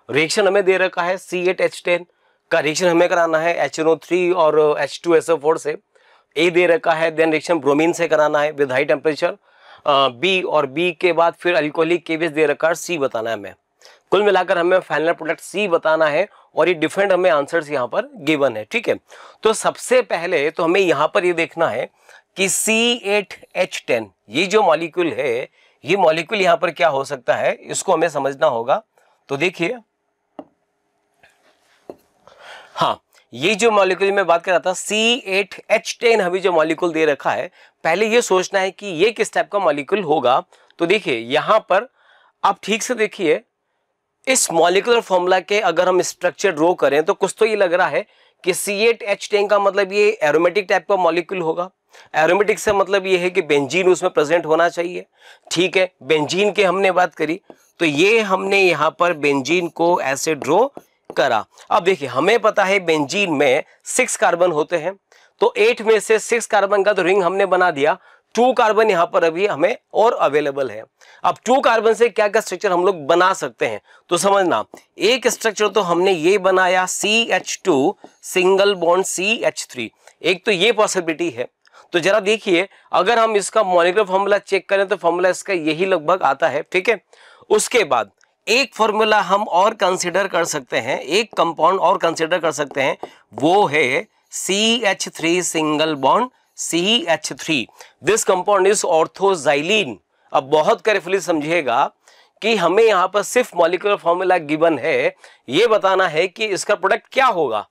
reaction हमें दे रखा है सी एट एच टेन का रिएक्शन हमें कराना है एच एन ओ थ्री और H two S O four से ए दे रखा है देन रिएक्शन ब्रोमीन से कराना है विद हाई टेम्परेचर बी और बी के बाद फिर अल्कोहलिक केबीज दे रखा है सी बताना है हमें कुल मिलाकर हमें फाइनल प्रोडक्ट सी बताना है और ये डिफरेंट हमें आंसर्स यहाँ पर गिवन है ठीक है तो सबसे पहले तो हमें यहाँ पर ये देखना है कि टेन ये जो मॉलिक्यूल है ये मॉलिक्यूल यहाँ पर क्या हो सकता है इसको हमें समझना होगा तो देखिए हाँ ये जो मॉलिक्यूल में बात कर रहा था सी एट एच टेन हमें जो मॉलिक्यूल दे रखा है पहले ये सोचना है कि ये किस टाइप का मॉलिक्यूल होगा तो देखिए यहाँ पर आप ठीक से देखिए इस मॉलिकुलर फॉर्मूला के अगर हम स्ट्रक्चर ड्रो करें तो कुछ तो ये लग रहा है कि सी एट एच टेन का मतलब ये एरोमेटिक टाइप का मॉलिक्यूल होगा एरोमेटिक से मतलब ये है कि बेंजीन उसमें प्रेजेंट होना चाहिए ठीक है बेंजीन के हमने बात करी तो ये हमने यहाँ पर बेंजीन को ऐसे ड्रो करा अब देखिए हमें पता है बेंजीन में सिक्स कार्बन होते हैं तो एट में से सिक्स कार्बन का तो रिंग हमने बना दिया टू कार्बन यहाँ पर अभी हमें और अवेलेबल है अब टू कार्बन से क्या क्या स्ट्रक्चर हम लोग बना सकते हैं तो समझना एक स्ट्रक्चर तो हमने ये बनाया C H two single bond C H three एक तो ये पॉसिबिलिटी है तो जरा देखिए अगर हम इसका मोलिकुलर फॉर्मूला चेक करें तो फॉर्मूला इसका यही लगभग आता है ठीक है उसके बाद एक फॉर्मूला हम और कंसिडर कर सकते हैं एक कंपाउंड और कंसिडर कर सकते हैं वो है C H three single bond CH3 This compound is orthoxylene. अब बहुत carefully समझिएगा कि हमें यहाँ पर सिर्फ मॉलिकुलर फॉर्मूला गिवन है ये बताना है कि इसका प्रोडक्ट क्या होगा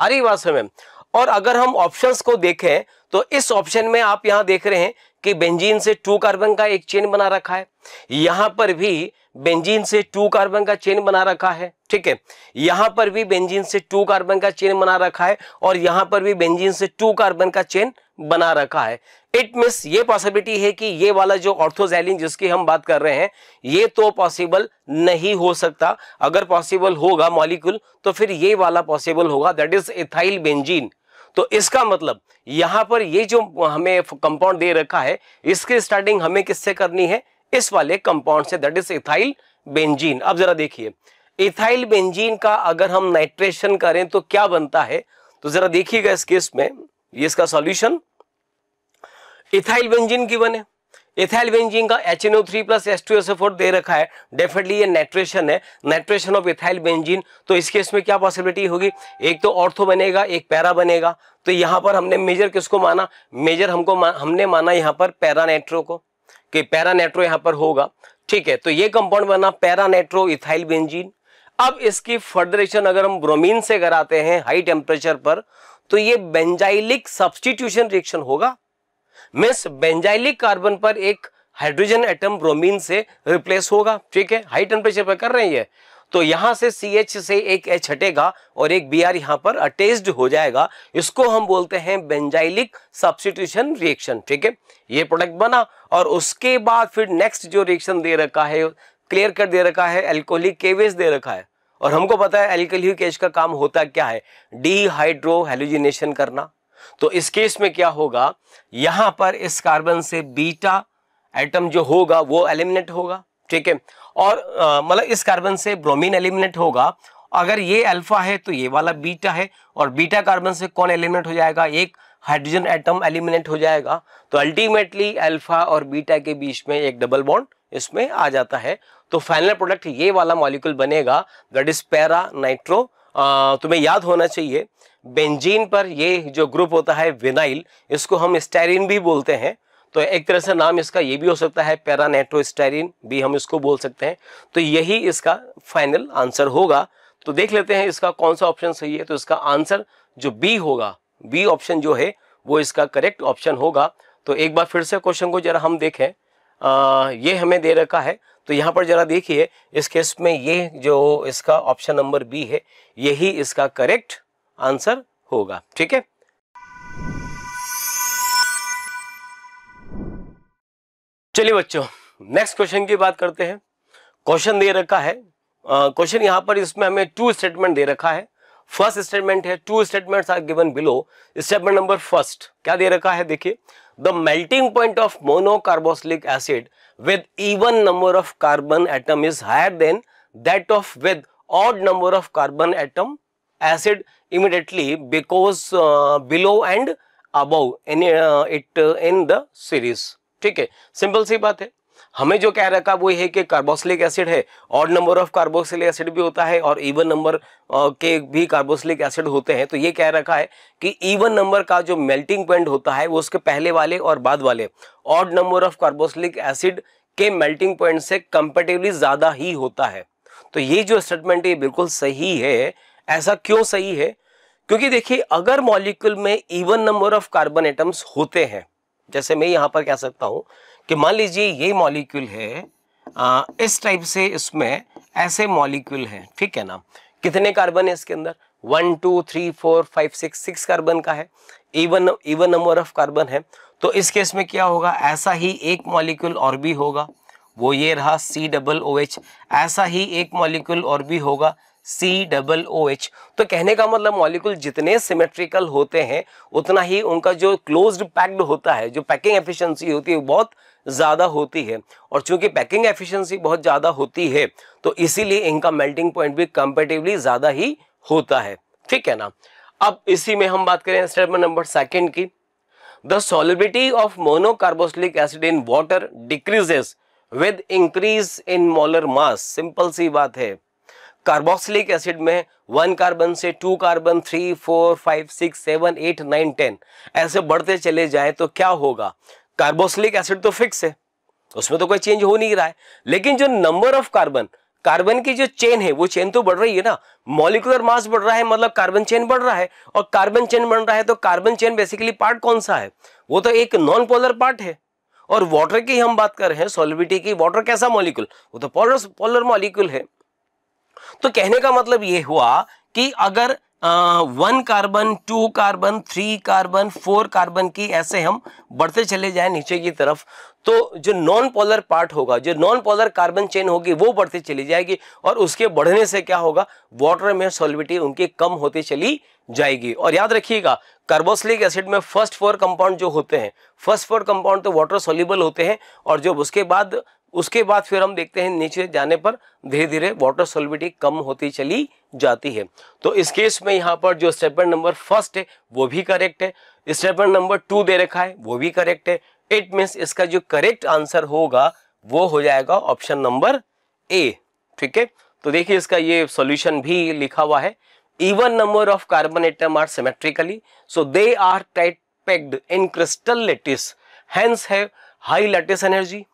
अरे रही बात और अगर हम ऑप्शंस को देखें तो इस ऑप्शन में आप यहाँ देख रहे हैं कि बेंजीन से टू कार्बन का एक चेन बना रखा है यहाँ पर भी बेंजीन से टू कार्बन का चेन बना रखा है ठीक है यहां पर भी बेंजीन से टू कार्बन का चेन बना रखा है और यहां पर भी बेंजीन से टू कार्बन का चेन बना रखा है इट मीन ये पॉसिबिलिटी है कि ये वाला जो ऑर्थोजैलिन जिसकी हम बात कर रहे हैं ये तो पॉसिबल नहीं हो सकता अगर पॉसिबल होगा मॉलिक्यूल तो फिर ये वाला पॉसिबल होगा दैट इज एथाइल बेंजीन तो इसका मतलब यहां पर ये जो हमें कंपाउंड दे रखा है इसकी स्टार्टिंग हमें किससे करनी है इस वाले compound say that is ethyl benzene अब जरा देखिए इथाइल बेंजीन का अगर हम नाइट्रेशन करें तो क्या बनता है तो जरा देखिएगा इस केस में ये इसका सॉल्यूशन इथाइल बेंजीन की बने इथाइल बेंजीन का H N O three plus S two S four दे रखा है डेफिनेटली ये नेट्रेशन है नेट्रेशन ऑफ इथाइल बेंजीन तो इस केस में क्या पॉसिबिलिटी होगी एक तो ऑर्थो बनेगा एक पैरा बनेगा तो यहाँ पर हमने मेजर किसको माना मेजर हमको मा, हमने माना यहाँ पर पैरा नेट्रो को कि पैरानेट्रो यहाँ पर होगा ठीक है तो ये कंपाउंड बना पैरा नेट्रो इथाइल बेंजीन अब इसकी फर्दरेशन अगर हम ब्रोमीन से कराते हैं हाई टेम्परेचर पर तो ये बेंजाइलिक सब्सटीट्यूशन रिएक्शन होगा मिस बेंजाइलिक कार्बन पर एक हाइड्रोजन एटम ब्रोमीन से रिप्लेस होगा ठीक है हाई टेम्परेचर पर कर रहे हैं तो यहां से सी एच से एक एच हटेगा और एक बी आर यहाँ पर अटेस्ड हो जाएगा इसको हम बोलते हैं बेंजाइलिक सब्सटीट्यूशन रिएक्शन ठीक है ये प्रोडक्ट बना और उसके बाद फिर नेक्स्ट जो रिएक्शन दे रखा है क्लियर कर दे रखा है एल्कोहलिक केवेज दे रखा है और हमको पता है एल्कोहलिक केज का काम होता क्या है डीहाइड्रोहैलोजिनेशन करना तो इस केस में क्या होगा यहां पर इस कार्बन से बीटा एटम जो होगा वो एलिमिनेट होगा ठीक है और मतलब इस कार्बन से ब्रोमीन एलिमिनेट होगा अगर ये अल्फा है तो ये वाला बीटा है और बीटा कार्बन से कौन एलिमिनेट हो जाएगा एक हाइड्रोजन एटम एलिमिनेट हो जाएगा तो अल्टीमेटली अल्फा और बीटा के बीच में एक डबल बॉन्ड इसमें आ जाता है तो फाइनल प्रोडक्ट ये वाला मॉलिक्यूल बनेगा दैट इज पैरा नाइट्रो तुम्हें याद होना चाहिए बेंजीन पर ये जो ग्रुप होता है विनाइल इसको हम स्टेरिन भी बोलते हैं तो एक तरह से नाम इसका ये भी हो सकता है पैरानेट्रोस्टेरिन भी हम इसको बोल सकते हैं तो यही इसका फाइनल आंसर होगा तो देख लेते हैं इसका कौन सा ऑप्शन सही है तो इसका आंसर जो बी होगा बी ऑप्शन जो है वो इसका करेक्ट ऑप्शन होगा तो एक बार फिर से क्वेश्चन को जरा हम देखें आ, ये हमें दे रखा है तो यहाँ पर जरा देखिए इस केस में ये जो इसका ऑप्शन नंबर बी है यही इसका करेक्ट आंसर होगा ठीक है चलिए बच्चों नेक्स्ट क्वेश्चन की बात करते हैं क्वेश्चन दे रखा है क्वेश्चन यहाँ पर इसमें हमें टू स्टेटमेंट दे रखा है फर्स्ट स्टेटमेंट है two statements are given below statement number first क्या दे रखा है देखिए the melting point of carboxylic acid with even number of carbon atom is higher than that of with odd number of carbon atom acid immediately because uh, below and above in uh, it uh, in the series Okay, simple simple C हमें जो कह रखा वो है कि carboxylic acid है और number of carboxylic acid भी होता है और इवन नंबर के भी कार्बोक्सिलिक एसिड होते हैं तो ये कह रखा है कि इवन नंबर का जो मेल्टिंग पॉइंट होता है वो उसके पहले वाले और बाद वाले odd number of carboxylic acid के मेल्टिंग पॉइंट से कंपेटिवली ज़्यादा ही होता है तो ये जो स्टेटमेंट है ये बिल्कुल सही है ऐसा क्यों सही है क्योंकि देखिए अगर मॉलिक्यूल में even number of carbon atoms होते हैं जैसे मैं यहां पर कह सकता हूं कि मान लीजिए ये मॉलिक्यूल है आ, इस टाइप से इसमें ऐसे मॉलिक्यूल हैं ठीक है ना कितने कार्बन है इसके अंदर one two three four five six six carbon का है even even number of carbon है तो इस केस में क्या होगा ऐसा ही एक मॉलिक्यूल और भी होगा वो ये रहा सी डबल ओ एच ऐसा ही एक मॉलिक्यूल और भी होगा सी डबल ओ एच तो कहने का मतलब मॉलिक्यूल जितने सिमेट्रिकल होते हैं उतना ही उनका जो क्लोज्ड पैक्ड होता है जो पैकिंग एफिशिएंसी होती है बहुत ज़्यादा होती है और चूंकि पैकिंग एफिशिएंसी बहुत ज़्यादा होती है तो इसीलिए इनका मेल्टिंग पॉइंट भी कंपेटिवली ज़्यादा ही होता है ठीक है ना अब इसी में हम बात करें स्टेटमेंट नंबर सेकेंड की the solubility of monocarboxylic acid in water decreases with increase in molar mass simple सी बात है कार्बोक्सिलिक एसिड में वन कार्बन से two carbon three four five six seven eight nine ten ऐसे बढ़ते चले जाए तो क्या होगा कार्बोक्सिलिक एसिड तो फिक्स है उसमें तो कोई चेंज हो नहीं रहा है लेकिन जो नंबर ऑफ कार्बन कार्बन की जो चेन है वो चेन तो बढ़ रही है ना मॉलिकुलर मास बढ़ रहा है मतलब कार्बन चेन बढ़ रहा है और कार्बन चेन बन रहा है तो कार्बन चेन बेसिकली पार्ट कौन सा है वो तो एक नॉन पोलर पार्ट है और वाटर की हम बात कर रहे हैं सोलिबिटी की वाटर कैसा मॉलिक्यूल वो तो पोलर पोलर मॉलिक्यूल है तो कहने का मतलब ये हुआ कि अगर one carbon two carbon three carbon four carbon की ऐसे हम बढ़ते चले जाएं नीचे की तरफ तो जो नॉन पोलर पार्ट होगा जो नॉन पोलर कार्बन चेन होगी वो बढ़ती चली जाएगी और उसके बढ़ने से क्या होगा वाटर में सॉलिबिटी उनकी कम होती चली जाएगी और याद रखिएगा कार्बोसलिक एसिड में फर्स्ट फोर कंपाउंड जो होते हैं फर्स्ट फोर कंपाउंड तो वाटर सोल्यूबल होते हैं और जो उसके बाद उसके बाद फिर हम देखते हैं नीचे जाने पर धीरे धीरे वाटर सोलिबिटी कम होती चली जाती है तो इस केस में यहाँ पर जो स्टेपमेंट नंबर फर्स्ट है वो भी करेक्ट है स्टेपमेंट नंबर टू दे रखा है वो भी करेक्ट है इट मीन्स इसका जो करेक्ट आंसर होगा वो हो जाएगा ऑप्शन नंबर ए ठीक है तो देखिए इसका ये सॉल्यूशन भी लिखा हुआ है even number of carbon atom are symmetrically so they are tight packed in crystal lattice hence have high lattice energy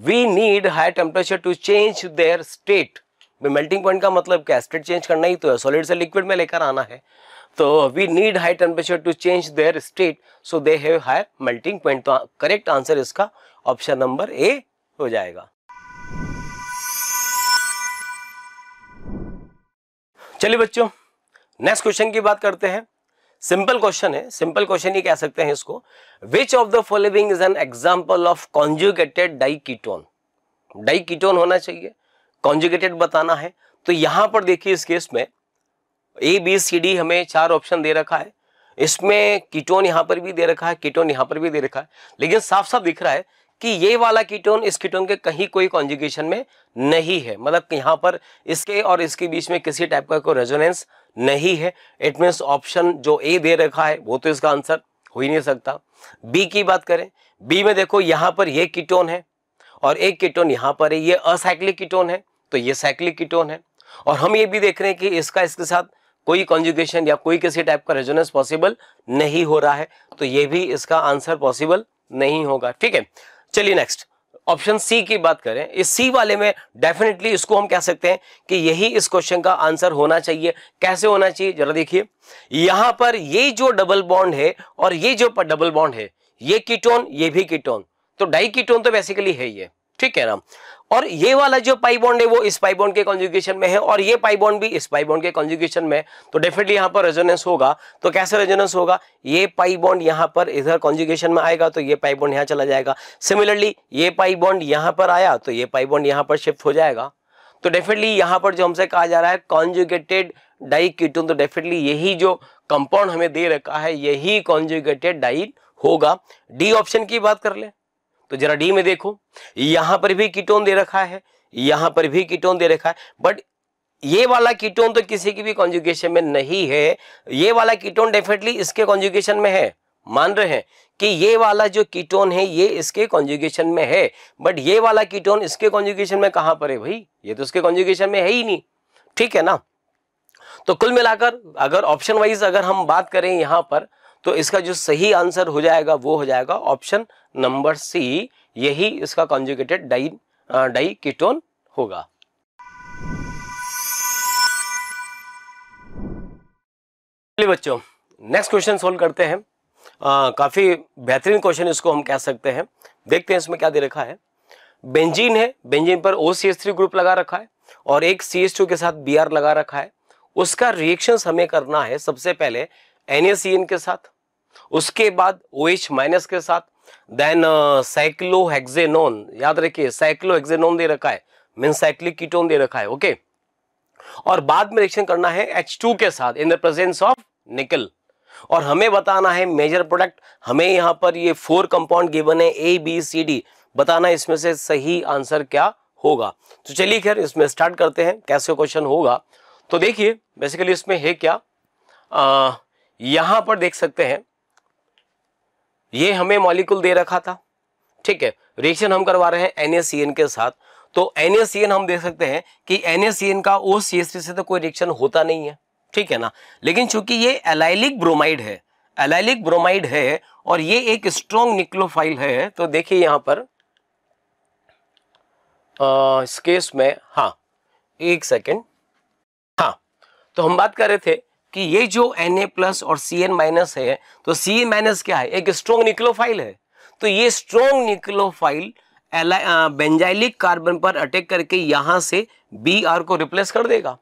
we need high temperature to change their state melting point का मतलब क्या state change करना ही तो है solid से liquid में लेकर आना है तो we need high temperature to change their state so they have high melting point तो करेक्ट आंसर इसका ऑप्शन नंबर ए हो जाएगा चलिए बच्चों नेक्स्ट क्वेश्चन की बात करते हैं सिंपल क्वेश्चन है सिंपल क्वेश्चन ही कह सकते हैं इसको which of the following is an example of conjugated diketone diketone होना चाहिए कॉन्जुगेटेड बताना है तो यहां पर देखिए इस केस में ए बी सी डी हमें चार ऑप्शन दे रखा है इसमें कीटोन यहां पर भी दे रखा है कीटोन यहां पर भी दे रखा है लेकिन साफ साफ दिख रहा है कि ये वाला कीटोन इस कीटोन के कहीं कोई कॉन्जुगेशन में नहीं है मतलब यहां पर इसके और इसके बीच में किसी टाइप का कोई रेजोनेंस नहीं है इट मीन्स ऑप्शन जो ए दे रखा है वो तो इसका आंसर हो ही नहीं सकता बी की बात करें बी में देखो यहां पर ये कीटोन है और एक कीटोन यहां पर है ये असाइक्लिक कीटोन है तो ये साइक्लिक कीटोन है और हम ये भी देख रहे हैं कि इसका इसके साथ कोई कॉन्जुगेशन या कोई किसी टाइप का रेजोनेंस पॉसिबल नहीं हो रहा है तो ये भी इसका आंसर पॉसिबल नहीं होगा ठीक है चलिए नेक्स्ट ऑप्शन सी की बात करें इस सी वाले में डेफिनेटली इसको हम कह सकते हैं कि यही इस क्वेश्चन का आंसर होना चाहिए कैसे होना चाहिए जरा देखिए यहां पर ये जो डबल बॉन्ड है और ये जो डबल बॉन्ड है ये कीटोन ये भी कीटोन तो डाई कीटोन तो बेसिकली है ये ठीक है ना और ये वाला जो पाई बॉन्ड है वो इस पाई बॉन्ड के कॉन्जुगेशन में है और ये पाई बॉन्ड भी इस पाई बॉन्ड के कॉन्जुगेशन में तो डेफिनेटली यहाँ पर रेजोनेंस होगा तो कैसे रेजोनेंस होगा ये पाई बॉन्ड यहाँ पर इधर कॉन्जुगेशन में आएगा तो ये पाई बॉन्ड यहाँ चला जाएगा सिमिलरली ये पाई बॉन्ड यहाँ पर आया तो ये पाई बॉन्ड यहाँ पर शिफ्ट हो जाएगा तो डेफिनेटली यहाँ पर जो हमसे कहा जा रहा है कॉन्जुगेटेड डाई कीटोन तो डेफिनेटली यही जो कंपाउंड हमें दे रखा है यही कॉन्जुगेटेड डाइट होगा डी ऑप्शन की बात कर लें तो जरा डी में देखो यहां पर भी कीटोन दे रखा है यहां पर भी कीटोन दे रखा है बट ये वाला कीटोन तो किसी की भी कॉन्जुगेशन में नहीं है ये वाला कीटोन डेफिनेटली इसके कॉन्जुगेशन में है मान रहे हैं कि ये वाला जो कीटोन है ये इसके कॉन्जुगेशन में है बट ये वाला कीटोन इसके कॉन्जुगेशन में कहां पर है भाई ये तो इसके कॉन्जुगेशन में है ही नहीं ठीक है ना तो कुल मिलाकर अगर ऑप्शन वाइज अगर हम बात करें यहां पर तो इसका जो सही आंसर हो जाएगा वो हो जाएगा ऑप्शन नंबर सी यही इसका कॉन्जुकेटेड डाई डाई कीटोन होगा चलिए बच्चों नेक्स्ट क्वेश्चन सोल्व करते हैं काफ़ी बेहतरीन क्वेश्चन इसको हम कह सकते हैं देखते हैं इसमें क्या दे रखा है बेंजीन है बेंजीन पर O C S three group लगा रखा है और एक सी एस टू के साथ बी आर लगा रखा है उसका रिएक्शन हमें करना है सबसे पहले एन सी एन के साथ उसके बाद ओ एच माइनस के साथ देन साइक्लोहेक्जेनोन uh, याद रखिए साइक्लोहेक्जेनोन दे रखा है मीन साइक्लिक कीटोन दे रखा है ओके और बाद में रिएक्शन करना है H2 के साथ इन द प्रेजेंस ऑफ निकल और हमें बताना है मेजर प्रोडक्ट हमें यहां पर ये फोर कंपाउंड गिवन है ए बी सी डी बताना इसमें से सही आंसर क्या होगा तो चलिए खैर इसमें स्टार्ट करते हैं कैसे क्वेश्चन होगा तो देखिए बेसिकली इसमें है क्या आ, uh, यहां पर देख सकते हैं ये हमें मॉलिक्यूल दे रखा था ठीक है रिएक्शन हम करवा रहे हैं एन के साथ तो एन हम देख सकते हैं कि एन का ओ से तो कोई रिएक्शन होता नहीं है ठीक है ना लेकिन चूंकि ये एलाइलिक ब्रोमाइड है एलाइलिक ब्रोमाइड है और ये एक स्ट्रॉन्ग निक्लोफाइल है तो देखिए यहां पर आ, इस केस में हाँ एक सेकेंड हाँ तो हम बात कर रहे थे कि ये जो एन ए प्लस और सी एन माइनस है तो सी एन माइनस क्या है एक स्ट्रॉन्ग निक्लोफाइल है तो ये स्ट्रॉन्ग निक्लोफाइल बेंजाइलिक कार्बन पर अटैक करके यहां से बी आर को रिप्लेस कर देगा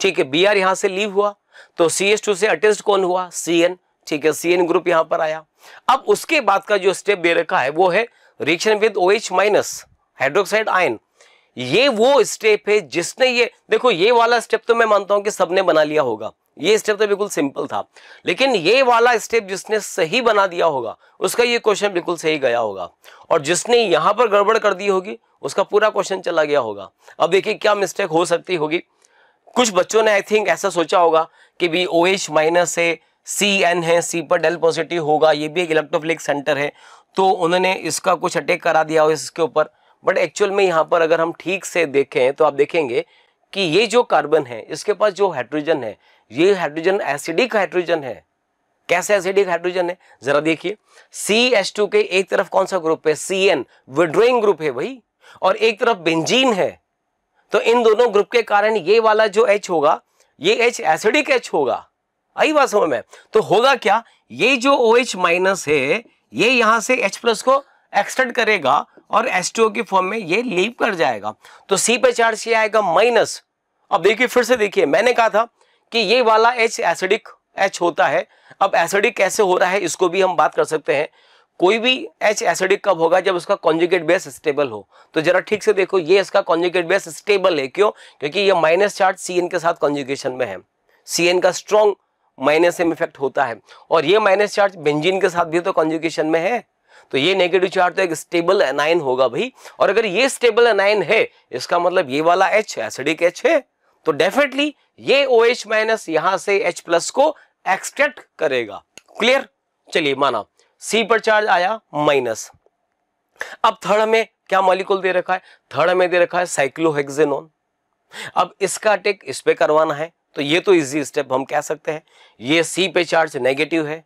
ठीक है बी आर यहां से लीव हुआ तो सी एस टू से अटेस्ट कौन हुआ सी एन ठीक है सी एन ग्रुप यहां पर आया अब उसके बाद का जो स्टेप दे रखा है वो है reaction with O H minus hydroxide ion ये वो स्टेप है जिसने ये देखो ये वाला स्टेप तो मैं मानता हूं कि सबने बना लिया होगा ये स्टेप तो बिल्कुल सिंपल था लेकिन ये वाला स्टेप जिसने सही बना दिया होगा उसका ये क्वेश्चन बिल्कुल सही गया होगा और जिसने यहां पर गड़बड़ कर दी होगी उसका पूरा क्वेश्चन चला गया होगा अब देखिए क्या मिस्टेक हो सकती होगी कुछ बच्चों ने आई थिंक ऐसा सोचा होगा कि भी ओ एच माइनस है सी एन है सी पर डेल पॉजिटिव होगा ये भी एक इलेक्ट्रोफिलिक सेंटर है तो उन्होंने इसका कुछ अटैक करा दिया हो इसके ऊपर बट एक्चुअल में यहाँ पर अगर हम ठीक से देखें तो आप देखेंगे कि ये जो कार्बन है इसके पास जो हाइड्रोजन है ये हाइड्रोजन एसिडिक हाइड्रोजन है कैसे एसिडिक हाइड्रोजन है जरा देखिए सी एस टू के एक तरफ कौन सा ग्रुप है सी एन विड्रोइंग ग्रुप है भाई और एक तरफ बेंजीन है तो इन दोनों ग्रुप के कारण ये वाला जो एच होगा ये एच एसिडिक एच होगा आई बात समझ में तो होगा क्या ये जो ओ एच माइनस है ये यहां से एच प्लस को एक्सटेंड करेगा और एस टू की फॉर्म में ये लीव कर जाएगा तो सी पे चार्ज ये आएगा माइनस अब देखिए फिर से देखिए मैंने कहा था कि ये वाला एच एसिडिक एच होता है अब एसिडिक कैसे हो रहा है इसको भी हम बात कर सकते हैं कोई भी एच एसिडिक कब होगा जब उसका कॉन्जुगेट बेस स्टेबल हो तो जरा ठीक से देखो ये इसका कॉन्जुगेट बेस स्टेबल है क्यों क्योंकि ये माइनस चार्ज सी के साथ कॉन्जुगेशन में है सी का स्ट्रॉन्ग माइनस एम इफेक्ट होता है और ये माइनस चार्ज बेंजिन के साथ भी तो कॉन्जुगेशन में है तो ये नेगेटिव चार्ज तो एक स्टेबल एनाइन होगा भाई और अगर ये स्टेबल एनाइन है इसका मतलब ये वाला एच एसिडिक एच है तो डेफिनेटली ये ओ एच माइनस यहां से एच प्लस को एक्सट्रैक्ट करेगा क्लियर चलिए माना सी पर चार्ज आया माइनस हाँ। अब थर्ड में क्या मॉलिक्यूल दे रखा है थर्ड में दे रखा है साइक्लोहेक्सेनोन अब इसका टेक इस पे करवाना है तो ये तो इजी स्टेप हम कह सकते हैं ये सी पे चार्ज नेगेटिव है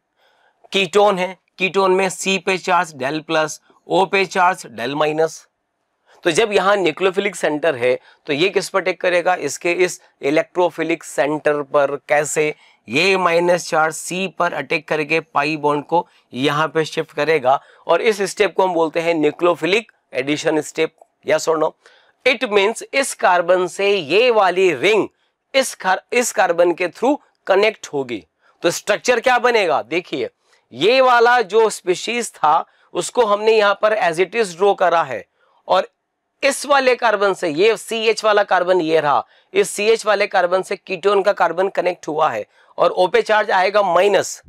कीटोन है कीटोन में सी पे चार्ज डेल प्लस ओ पे चार्ज डेल माइनस तो जब यहाँ न्यूक्लोफिलिक सेंटर है तो ये किस पर टेक करेगा इसके इस इलेक्ट्रोफिलिक सेंटर पर कैसे ये माइनस चार सी पर अटैक करके पाई बॉन्ड को यहाँ पे शिफ्ट करेगा और इस स्टेप को हम बोलते हैं न्यूक्लोफिलिक एडिशन स्टेप या सोनो इट मीन्स इस कार्बन से ये वाली रिंग इस खर, इस कार्बन के थ्रू कनेक्ट होगी तो स्ट्रक्चर क्या बनेगा देखिए ये वाला जो स्पीशीज था उसको हमने यहाँ पर एज इट इज ड्रॉ करा है और इस वाले कार्बन से ये सी एच वाला कार्बन ये रहा इस सी एच वाले कार्बन से कीटोन का कार्बन कनेक्ट हुआ है और ओपे चार्ज आएगा माइनस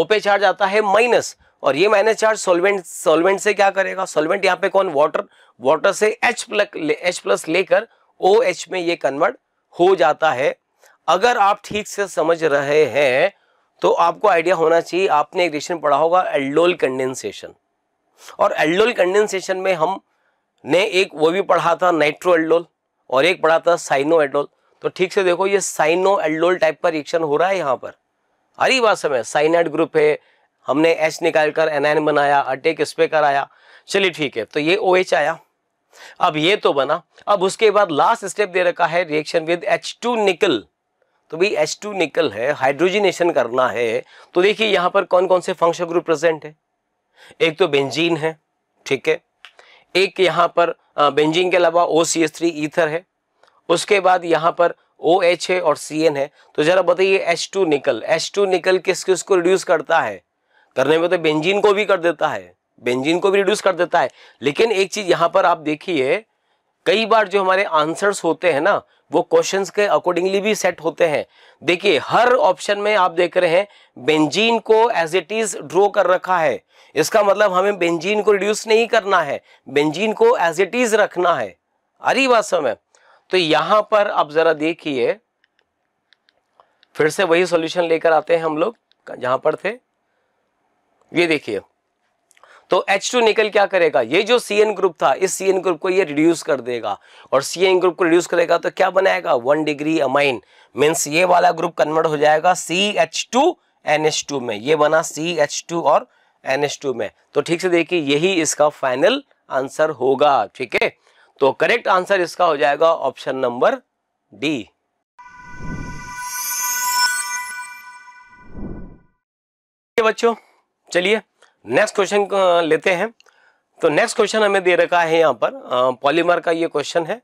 ओपे चार्ज आता है माइनस और ये माइनस चार्ज सोलवेंट सोलवेंट से क्या करेगा सोलवेंट यहाँ पे कौन वाटर वाटर से एच प्लस एच प्लस लेकर ओ एच में ये कन्वर्ट हो जाता है अगर आप ठीक से समझ रहे हैं तो आपको आइडिया होना चाहिए आपने एक रिलेशन पढ़ा होगा एल्डोल कंडेंसेशन और एल्डोल कंडेंसेशन में हम ने एक वो भी पढ़ा था नाइट्रो एल्डोल और एक पढ़ा था साइनो एल्डोल तो ठीक से देखो ये साइनो एल्डोल टाइप का रिएक्शन हो रहा है यहाँ पर हरी बात समय साइनाइड ग्रुप है हमने एच निकाल कर एन बनाया अटेक इस पे कराया चलिए ठीक है तो ये ओ OH आया अब ये तो बना अब उसके बाद लास्ट स्टेप दे रखा है रिएक्शन विद एच टू निकल तो भाई एच टू निकल है हाइड्रोजिनेशन करना है तो देखिए यहां पर कौन कौन से फंक्शन ग्रुप प्रेजेंट है एक तो बेंजीन है ठीक है एक यहाँ पर बेंजिन के अलावा O C S three ether है उसके बाद यहाँ पर ओ एच है और सी एन है तो ज़रा बताइए H two nickel H two nickel किस किस को रिड्यूस करता है करने में तो बेंजीन को भी कर देता है बेंजीन को भी रिड्यूस कर देता है लेकिन एक चीज़ यहाँ पर आप देखिए कई बार जो हमारे आंसर्स होते हैं ना वो क्वेश्चंस के अकॉर्डिंगली भी सेट होते हैं देखिए हर ऑप्शन में आप देख रहे हैं बेंजीन को एज इट इज ड्रॉ कर रखा है इसका मतलब हमें बेंजीन को रिड्यूस नहीं करना है बेंजीन को एज इट इज रखना है अरे बात समय तो यहां पर आप जरा देखिए फिर से वही सॉल्यूशन लेकर आते हैं हम लोग जहां पर थे ये देखिए तो H2 निकल क्या करेगा ये जो CN ग्रुप था इस CN ग्रुप को ये रिड्यूस कर देगा और CN ग्रुप को रिड्यूस करेगा तो क्या बनाएगा वन डिग्री अमाइन मीन्स ये वाला ग्रुप कन्वर्ट हो जाएगा C H two N H two में ये बना सी एच टू और एन एच टू में तो ठीक से देखिए यही इसका फाइनल आंसर होगा ठीक है तो करेक्ट आंसर इसका हो जाएगा ऑप्शन नंबर डी बच्चों चलिए नेक्स्ट क्वेश्चन uh, लेते हैं तो नेक्स्ट क्वेश्चन हमें दे रखा है यहाँ पर पॉलीमर का ये क्वेश्चन है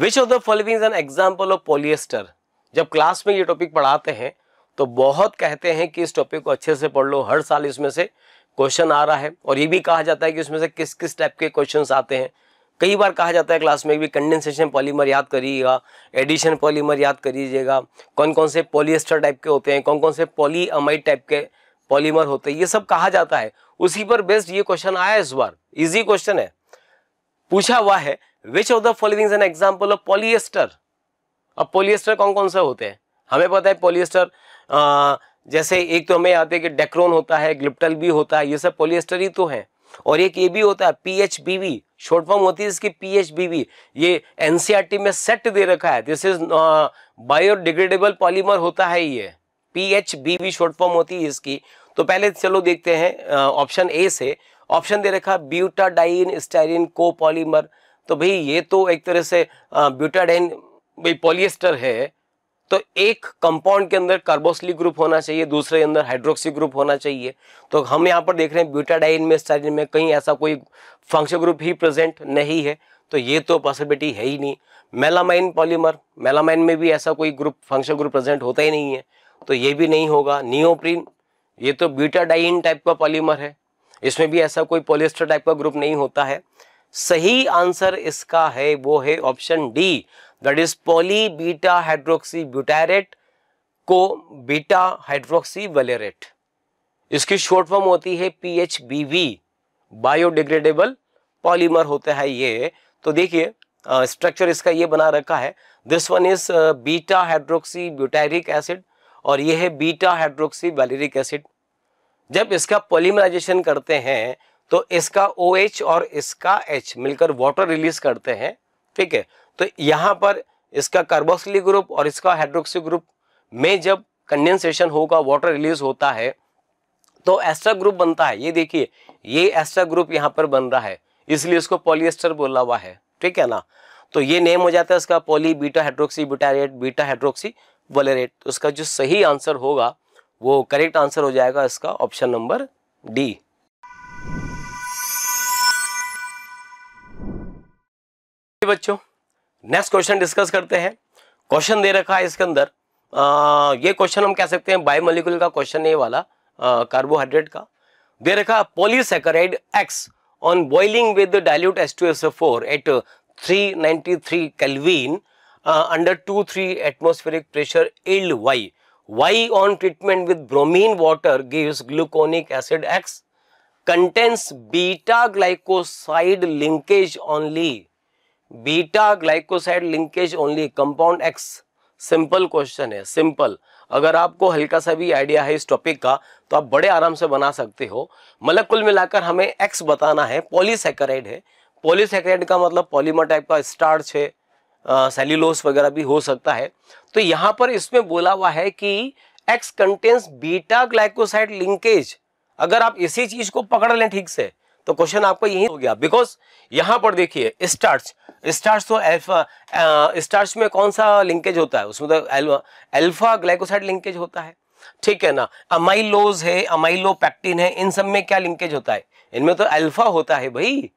which of the following an example of polyester जब क्लास में ये टॉपिक पढ़ाते हैं तो बहुत कहते हैं कि इस टॉपिक को अच्छे से पढ़ लो हर साल इसमें से क्वेश्चन आ रहा है और ये भी कहा जाता है कि इसमें से किस किस टाइप के क्वेश्चन आते हैं कई बार कहा जाता है क्लास में भी कंडेंसेशन पॉलीमर याद करिएगा एडिशन पॉलीमर याद करिएगा कौन कौन से पॉलिएस्टर टाइप के होते हैं कौन कौन से पॉलीअमाइड टाइप के पॉलीमर होते हैं ये सब कहा जाता है उसी पर बेस्ड ये क्वेश्चन आया इस बार इजी क्वेश्चन है पूछा हुआ है which of the following an example of polyester अब पॉलिएस्टर कौन कौन से होते हैं हमें पता है पॉलिएस्टर जैसे एक तो हमें याद है कि डेक्रोन होता है ग्लिप्टल भी होता है ये सब पॉलिएस्टर ही तो है और एक ये भी होता है P H B V short form होती है इसकी पी एच बी वी ये एनसीआरटी e में सेट दे रखा है दिस इज बायोडिग्रेडेबल पॉलीमर होता है ये P H B V short form होती है इसकी तो पहले चलो देखते हैं ऑप्शन ए से ऑप्शन दे रखा ब्यूटाडाइन स्टाइरिन को पॉलीमर तो भाई ये तो एक तरह से ब्यूटाडाइन भाई पॉलिएस्टर है तो एक कंपाउंड के अंदर कार्बोसली ग्रुप होना चाहिए दूसरे अंदर हाइड्रोक्सी ग्रुप होना चाहिए तो हम यहाँ पर देख रहे हैं ब्यूटाडाइन में स्टाइरिन में कहीं ऐसा कोई फंक्शन ग्रुप ही प्रेजेंट नहीं है तो ये तो पॉसिबिलिटी है ही नहीं मेलामाइन पॉलीमर मेलामाइन में भी ऐसा कोई ग्रुप फंक्शन ग्रुप प्रेजेंट होता ही नहीं है तो ये भी नहीं होगा नियोप्रीन ये तो बीटाडाइन टाइप का पॉलीमर है इसमें भी ऐसा कोई पोलिस्टर टाइप का ग्रुप नहीं होता है सही आंसर इसका है वो है option D that is poly beta hydroxy butyrate co beta hydroxy valerate इसकी शॉर्ट फॉर्म होती है P H B V biodegradable polymer होता है ये तो देखिए स्ट्रक्चर इसका ये बना रखा है this one is beta hydroxy butyric acid और ये है बीटा हाइड्रोक्सी वैलरिक एसिड जब इसका पोलिमराइजेशन करते हैं तो इसका ओ OH और इसका एच मिलकर वाटर रिलीज करते हैं ठीक है तो यहाँ पर इसका कार्बोक्सिलिक ग्रुप और इसका हाइड्रोक्सी ग्रुप में जब कंडेंसेशन होगा वाटर रिलीज होता है तो एस्ट्रा ग्रुप बनता है ये देखिए ये एस्ट्रा ग्रुप यहाँ पर बन रहा है इसलिए इसको पॉलिएस्टर बोला हुआ है ठीक है ना तो ये नेम हो जाता है इसका poly beta hydroxy butyrate beta hydroxy valerate तो इसका जो सही आंसर होगा वो करेक्ट आंसर हो जाएगा इसका ऑप्शन नंबर डी बच्चों नेक्स्ट क्वेश्चन डिस्कस करते हैं क्वेश्चन दे रखा है इसके अंदर आ, ये क्वेश्चन हम कह सकते हैं बायोमोलिकुल का क्वेश्चन ये वाला कार्बोहाइड्रेट का दे रखा polysaccharide X on boiling with dilute S two S four at three ninety three kelvin under two three atmospheric pressure इल Y Y on treatment with bromine water gives gluconic acid X contains beta glycoside linkage only beta glycoside linkage only compound X simple question है simple अगर आपको हल्का सा भी idea है इस topic का तो आप बड़े आराम से बना सकते हो मतलब कुल मिलाकर हमें एक्स बताना है पॉलीसेकेराइड है पॉलीसेकेराइड का मतलब पॉलीमर टाइप का स्टार्च है सेल्यूलोस वगैरह भी हो सकता है तो यहां पर इसमें बोला हुआ है कि X contains beta glycoside linkage अगर आप इसी चीज को पकड़ लें ठीक से तो क्वेश्चन आपको यही हो गया बिकॉज यहां पर देखिए स्टार्च स्टार्च तो एल्फा स्टार्च में कौन सा लिंकेज होता है उसमें तो एल्फा ग्लाइकोसाइड लिंकेज होता है ठीक है ना अमाइलोज है अमाइलो पैक्टिन है इन सब में क्या लिंकेज होता है इनमें तो अल्फा होता है भाई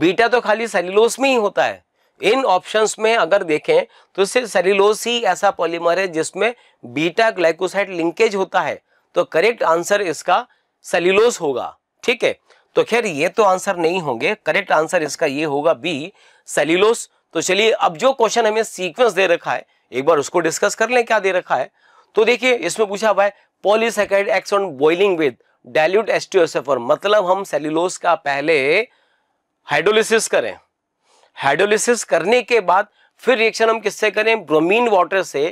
बीटा तो खाली सेल्यूलोस में ही होता है इन ऑप्शंस में अगर देखें तो सिर्फ सेल्यूलोज ही ऐसा पॉलीमर है जिसमें बीटा ग्लाइकोसाइड लिंकेज होता है तो करेक्ट आंसर इसका सेल्यूलोज होगा ठीक है तो खैर ये तो आंसर नहीं होंगे करेक्ट आंसर इसका ये होगा बी सेल्यूलोज तो चलिए अब जो क्वेश्चन हमें सीक्वेंस दे रखा है एक बार उसको डिस्कस कर लें क्या दे रखा है तो देखिए इसमें पूछा हुआ है polysaccharide X on boiling with dilute एस्टियोसेफर मतलब हम सेल्यूलोस का पहले हाइड्रोलिसिस करें हाइड्रोलिसिस करने के बाद फिर रिएक्शन हम किससे करें ब्रोमीन वाटर से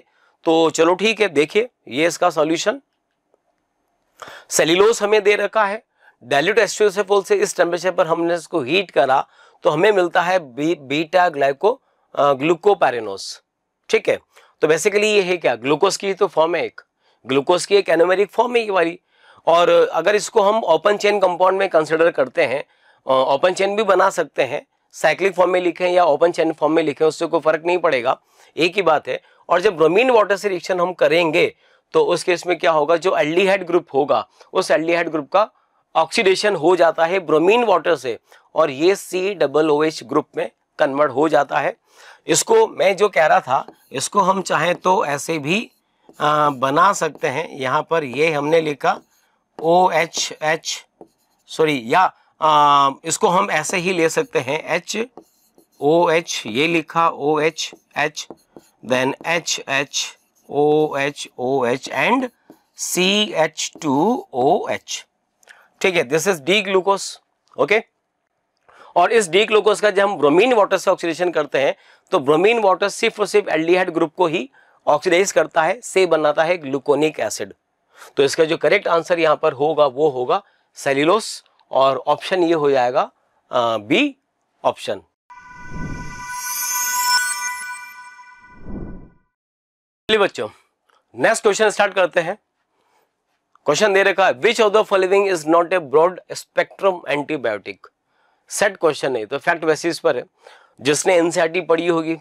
तो चलो ठीक है देखिए ये इसका सॉल्यूशन सेल्यूलोज हमें दे रखा है डायल्यूट एस्ट्रोसेफोल से इस टेम्परेचर पर हमने इसको हीट करा तो हमें मिलता है बी, बीटा ग्लाइको ग्लूकोपेरेनोस ठीक है तो बेसिकली ये है क्या ग्लूकोस की तो फॉर्म है एक ग्लूकोज की एक एनोमेरिक फॉर्म है ये वाली और अगर इसको हम ओपन चेन कंपाउंड में कंसिडर करते हैं ओपन चेन भी बना सकते हैं साइक्लिक फॉर्म में लिखें या ओपन चैन फॉर्म में लिखें उससे कोई फर्क नहीं पड़ेगा एक ही बात है और जब ब्रोमीन वाटर से रिएक्शन हम करेंगे तो उस केस में क्या होगा जो एल्डिहाइड ग्रुप होगा उस एल्डिहाइड ग्रुप का ऑक्सीडेशन हो जाता है ब्रोमीन वाटर से और ये C double O H group में कन्वर्ट हो जाता है इसको मैं जो कह रहा था इसको हम चाहें तो ऐसे भी आ, बना सकते हैं यहाँ पर ये हमने लिखा ओ एच एच सॉरी या आ, इसको हम ऐसे ही ले सकते हैं एच ओ एच ये लिखा O H H then H H O H O H and C H two O H ठीक है this is D glucose okay और इस डी ग्लूकोस का जब हम ब्रोमीन वाटर से ऑक्सीडेशन करते हैं तो ब्रोमीन वाटर सिर्फ और सिर्फ एल्डिहाइड ग्रुप को ही ऑक्सीडाइज करता है से बनाता है ग्लूकोनिक एसिड तो इसका जो करेक्ट आंसर यहां पर होगा वो होगा सेल्यूलोस और ऑप्शन ये हो जाएगा बी ऑप्शन चलिए बच्चों नेक्स्ट क्वेश्चन स्टार्ट करते हैं क्वेश्चन दे रखा है which of the following is not a broad spectrum antibiotic set question है तो फैक्ट बेसिस पर है जिसने एनसीईआरटी e पढ़ी होगी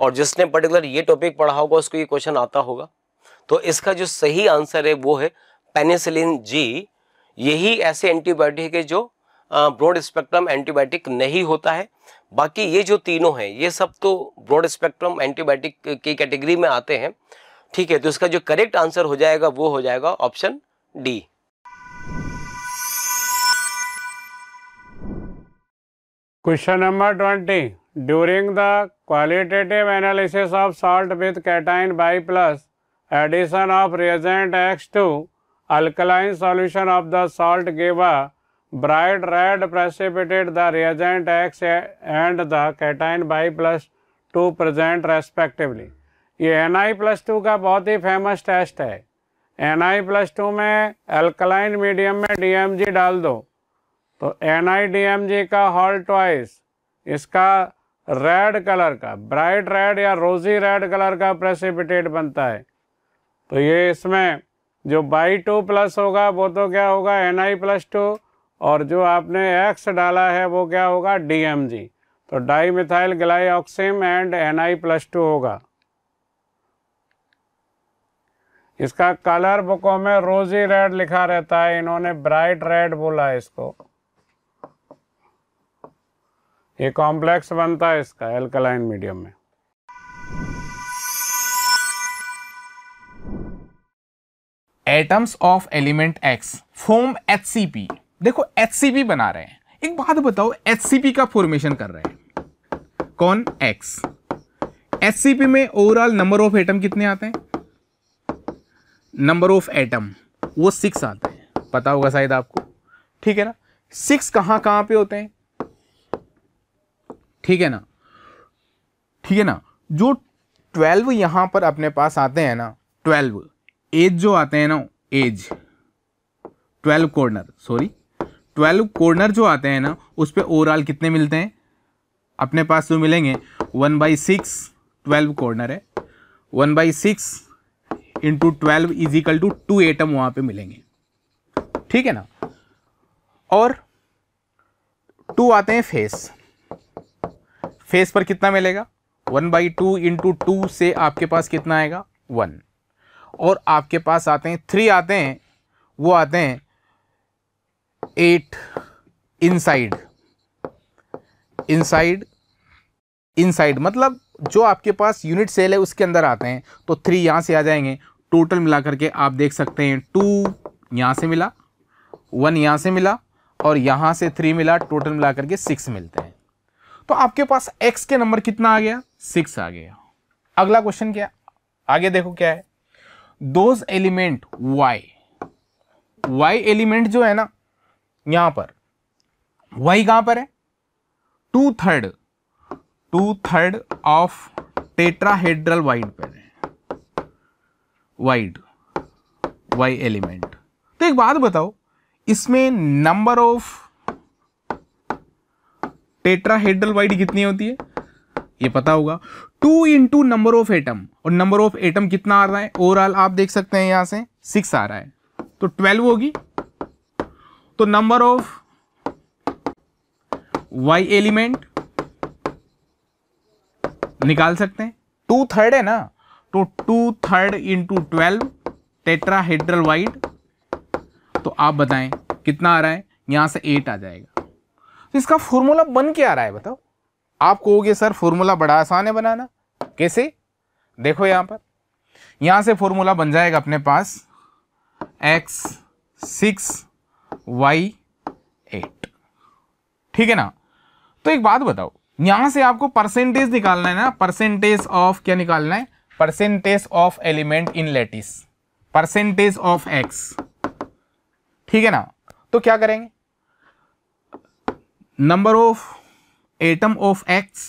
और जिसने पर्टिकुलर ये टॉपिक पढ़ा होगा उसको ये क्वेश्चन आता होगा तो इसका जो सही आंसर है वो है पेनिसिलिन जी यही ऐसे एंटीबायोटिक है जो ब्रॉड स्पेक्ट्रम एंटीबायोटिक नहीं होता है बाकी ये जो तीनों हैं ये सब तो ब्रॉड स्पेक्ट्रम एंटीबायोटिक की कैटेगरी में आते हैं ठीक है तो इसका जो करेक्ट आंसर हो जाएगा वो हो जाएगा option D question number twenty during the qualitative analysis of salt with cation by plus addition of reagent X to alkaline solution of the salt give a bright red precipitate the reagent X and the cation by plus two present respectively ये N I plus two का बहुत ही famous test है N I plus two में alkaline medium में D M G डाल दो तो N I D M G का हॉल ट्वाइस इसका रेड कलर का ब्राइट रेड या रोजी रेड कलर का प्रेसिपिटेट बनता है तो ये इसमें जो बाई टू प्लस होगा वो तो क्या होगा एन आई प्लस टू और जो आपने एक्स डाला है वो क्या होगा डी एम जी तो dimethyl glyoxime and N I plus two होगा इसका कलर बुकों में रोजी रेड लिखा रहता है इन्होंने ब्राइट रेड बोला है इसको ये कॉम्प्लेक्स बनता है इसका एल्कलाइन मीडियम में atoms of element X form H देखो एच बना रहे हैं एक बात बताओ एच का फॉर्मेशन कर रहे हैं कौन एक्स एच में ओवरऑल नंबर ऑफ एटम कितने आते हैं नंबर ऑफ एटम वो सिक्स आते हैं पता होगा शायद आपको ठीक है ना सिक्स कहां कहां पे होते हैं ठीक है ना ठीक है ना जो ट्वेल्व यहां पर अपने पास आते हैं ना ट्वेल्व एज जो आते हैं ना as twelve corner sorry twelve corner जो आते हैं ना उस पर ओवरऑल कितने मिलते हैं अपने पास जो मिलेंगे one by six twelve corner है one by six into twelve is equal to two atom वहाँ पे मिलेंगे ठीक है ना और टू आते हैं फेस फेस पर कितना मिलेगा one by two into two से आपके पास कितना आएगा वन और आपके पास आते हैं थ्री आते हैं वो आते हैं एट इनसाइड इनसाइड इनसाइड मतलब जो आपके पास यूनिट सेल है उसके अंदर आते हैं तो थ्री यहाँ से आ जाएंगे टोटल मिला करके आप देख सकते हैं टू यहाँ से मिला वन यहाँ से मिला और यहाँ से थ्री मिला टोटल मिला करके सिक्स मिलते हैं तो आपके पास एक्स के नंबर कितना आ गया सिक्स आ गया अगला क्वेश्चन क्या आगे देखो क्या है those element Y Y element जो है ना यहां पर वाई कहां पर है two third two third of tetrahedral void पर है वाइड वाई एलिमेंट तो एक बात बताओ इसमें नंबर ऑफ टेट्राहेड्रल वाइड कितनी होती है ये पता होगा two into number of atom और नंबर ऑफ एटम कितना आ रहा है ओवरऑल आप देख सकते हैं यहां से सिक्स आ रहा है तो ट्वेल्व होगी तो नंबर ऑफ वाई एलिमेंट निकाल सकते हैं टू थर्ड है ना तो two third into twelve tetrahedral void तो आप बताएं कितना आ रहा है यहां से एट आ जाएगा तो इसका फॉर्मूला बन के आ रहा है बताओ आप कहोगे सर फॉर्मूला बड़ा आसान है बनाना कैसे देखो यहां पर यहां से फॉर्मूला बन जाएगा अपने पास एक्स सिक्स वाई एट ठीक है ना तो एक बात बताओ यहां से आपको परसेंटेज निकालना है ना परसेंटेज ऑफ क्या निकालना है percentage of element in lattice percentage of X ठीक है ना तो क्या करेंगे number of atom of X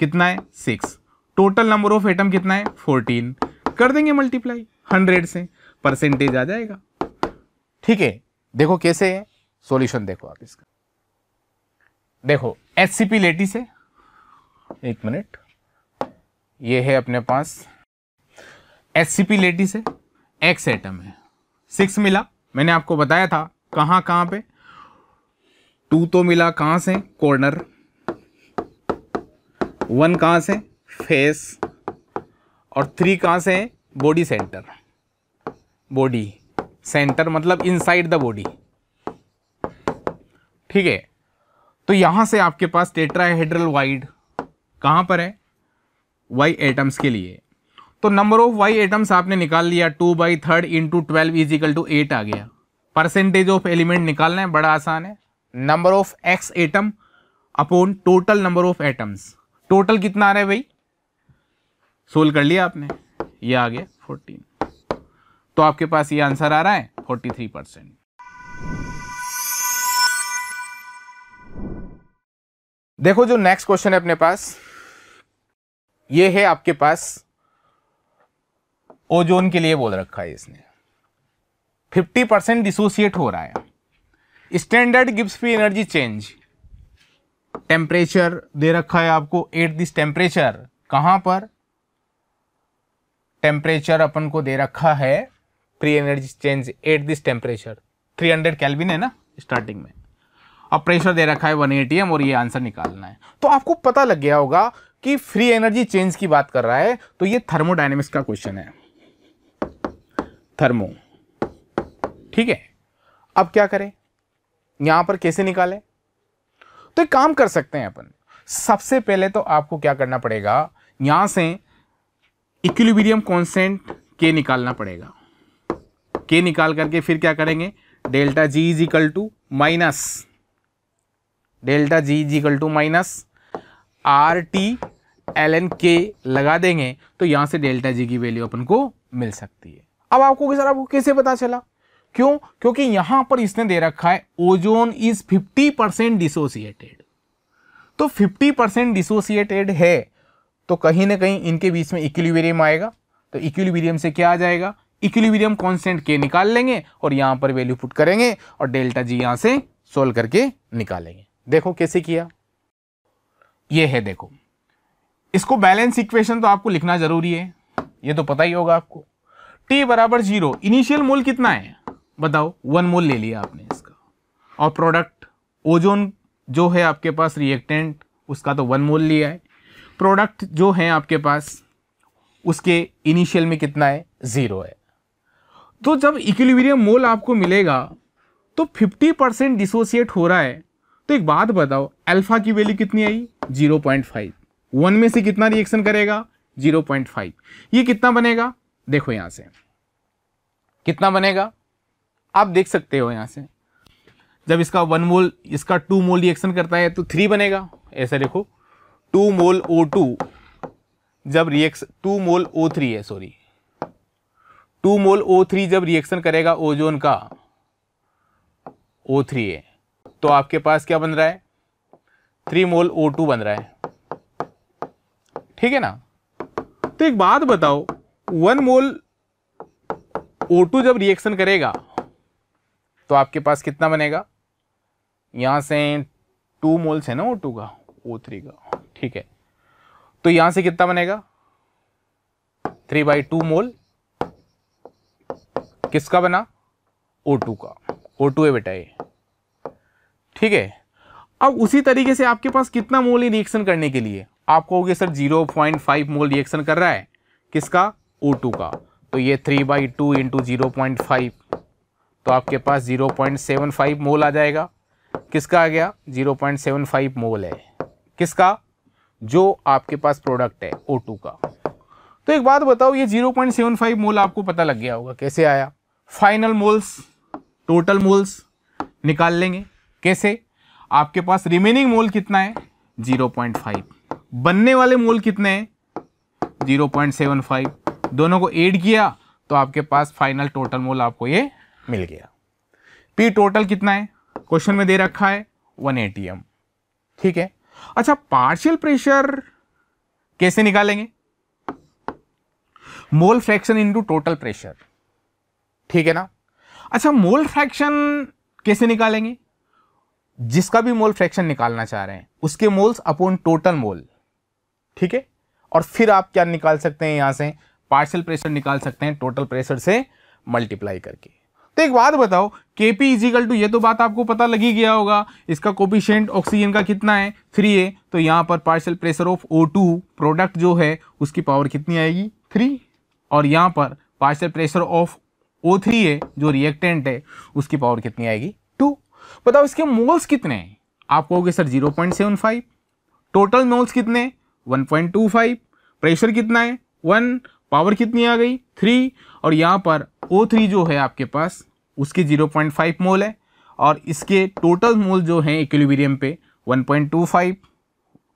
कितना है six total number of atom कितना है फोर्टीन कर देंगे मल्टीप्लाई हंड्रेड से परसेंटेज आ जाएगा ठीक है देखो कैसे है सॉल्यूशन देखो आप इसका देखो एच सी पी लेटी से एक मिनट ये है अपने पास एच सी पी लेटी से एक्स एटम है सिक्स मिला मैंने आपको बताया था कहां कहां पे टू तो मिला कहां से कॉर्नर वन कहाँ से फेस और थ्री कहाँ से है बॉडी सेंटर बॉडी सेंटर मतलब इनसाइड द बॉडी ठीक है तो यहाँ से आपके पास टेट्राहेड्रल वाइड कहाँ पर है वाई एटम्स के लिए तो नंबर ऑफ वाई एटम्स आपने निकाल लिया two by third into twelve is two eight आ गया परसेंटेज ऑफ एलिमेंट निकालना है बड़ा आसान है number of X atom upon total number of atoms total कितना आ रहा है भाई सोल्व कर लिया आपने ये आ गया फोर्टीन तो आपके पास ये आंसर आ रहा है फोर्टी थ्री परसेंट देखो जो नेक्स्ट क्वेश्चन है अपने पास ये है आपके पास ओजोन के लिए बोल रखा है इसने 50 परसेंट डिसोसिएट हो रहा है standard Gibbs free energy change temperature दे रखा है आपको एट दिस टेम्परेचर कहाँ पर टेम्परेचर अपन को दे रखा है free energy change at this temperature 300 kelvin है ना स्टार्टिंग में अब प्रेशर दे रखा है 1 एटीएम और ये आंसर निकालना है तो आपको पता लग गया होगा कि फ्री एनर्जी चेंज की बात कर रहा है तो ये थर्मोडाइनमिक्स का क्वेश्चन है थर्मो ठीक है अब क्या करें यहां पर कैसे निकालें तो एक काम कर सकते हैं अपन सबसे पहले तो आपको क्या करना पड़ेगा यहां से इक्विलिब्रियम कॉन्स्टेंट के निकालना पड़ेगा के निकाल करके फिर क्या करेंगे delta G is equal to minus delta G is equal to minus R T L N K लगा देंगे तो यहां से डेल्टा जी की वैल्यू अपन को मिल सकती है अब आपको सर आपको कैसे पता चला क्यों क्योंकि यहां पर इसने दे रखा है ओजोन इज 50 परसेंट डिसोसिएटेड तो 50 परसेंट डिसोसिएटेड है तो कहीं ना कहीं इनके बीच में इक्विलिब्रियम आएगा तो इक्विलिब्रियम से क्या आ जाएगा इक्विलिब्रियम कॉन्स्टेंट के निकाल लेंगे और यहां पर वैल्यू फुट करेंगे और डेल्टा जी यहां से सोल्व करके निकालेंगे देखो कैसे किया ये है देखो इसको बैलेंस इक्वेशन तो आपको लिखना जरूरी है ये तो पता ही होगा आपको टी बराबर जीरो इनिशियल मूल कितना है बताओ वन मोल ले लिया आपने इसका और प्रोडक्ट ओजोन जो है आपके पास रिएक्टेंट उसका तो वन मोल लिया है प्रोडक्ट जो है आपके पास उसके इनिशियल में कितना है ज़ीरो है तो जब इक्विलिब्रियम मोल आपको मिलेगा तो 50 परसेंट डिसोसिएट हो रहा है तो एक बात बताओ अल्फा की वैल्यू कितनी आई 0.5 वन में से कितना रिएक्शन करेगा 0.5 ये कितना बनेगा देखो यहां से कितना बनेगा आप देख सकते हो यहाँ से जब इसका वन मोल इसका टू मोल रिएक्शन करता है तो थ्री बनेगा ऐसा देखो टू मोल ओ टू जब reaction two mole O three है sorry two mole O three जब रिएक्शन करेगा ओजोन का ओ थ्री है तो आपके पास क्या बन रहा है थ्री मोल ओ टू बन रहा है ठीक है ना तो एक बात बताओ वन मोल ओ टू जब रिएक्शन करेगा तो आपके पास कितना बनेगा यहाँ से टू मोल्स है ना ओ का ओ का ठीक है तो यहाँ से कितना बनेगा थ्री बाई टू मोल किसका बना ओ टू का ओ टू है बेटा ये ठीक है अब उसी तरीके से आपके पास कितना मोल रिएक्शन करने के लिए आप कहोगे सर 0.5 मोल रिएक्शन कर रहा है किसका ओ का तो ये three by two into zero point five तो आपके पास 0.75 मोल आ जाएगा किसका आ गया 0.75 मोल है किसका जो आपके पास प्रोडक्ट है O2 का तो एक बात बताओ ये 0.75 मोल आपको पता लग गया होगा कैसे आया फाइनल मोल्स टोटल मोल्स निकाल लेंगे कैसे आपके पास रिमेनिंग मोल कितना है 0.5 बनने वाले मोल कितने हैं 0.75 दोनों को ऐड किया तो आपके पास फाइनल टोटल मोल आपको ये मिल गया पी टोटल कितना है क्वेश्चन में दे रखा है वन एटीएम ठीक है अच्छा पार्शियल प्रेशर कैसे निकालेंगे mole fraction into total pressure ठीक है ना अच्छा मोल फ्रैक्शन कैसे निकालेंगे जिसका भी मोल फ्रैक्शन निकालना चाह रहे हैं उसके मोल्स अपॉन टोटल मोल ठीक है और फिर आप क्या निकाल सकते हैं यहां से पार्शियल प्रेशर निकाल सकते हैं टोटल प्रेशर से मल्टीप्लाई करके तो एक बात बताओ के पी इजिकल टू ये तो बात आपको पता लग ही गया होगा इसका कोपिशेंट ऑक्सीजन का कितना है थ्री है तो यहाँ पर partial pressure of O two product जो है उसकी पावर कितनी आएगी थ्री और यहाँ पर partial pressure of O three है जो रिएक्टेंट है उसकी पावर कितनी आएगी टू बताओ इसके मोल्स कितने हैं आप कहोगे sir zero point seven five total moles कितने one point two five pressure कितना है वन पावर कितनी आ गई थ्री और यहाँ पर ओ थ्री जो है आपके पास उसके जीरो पॉइंट फाइव मोल है और इसके टोटल मोल जो हैं इक्विलिब्रियम पे one point two five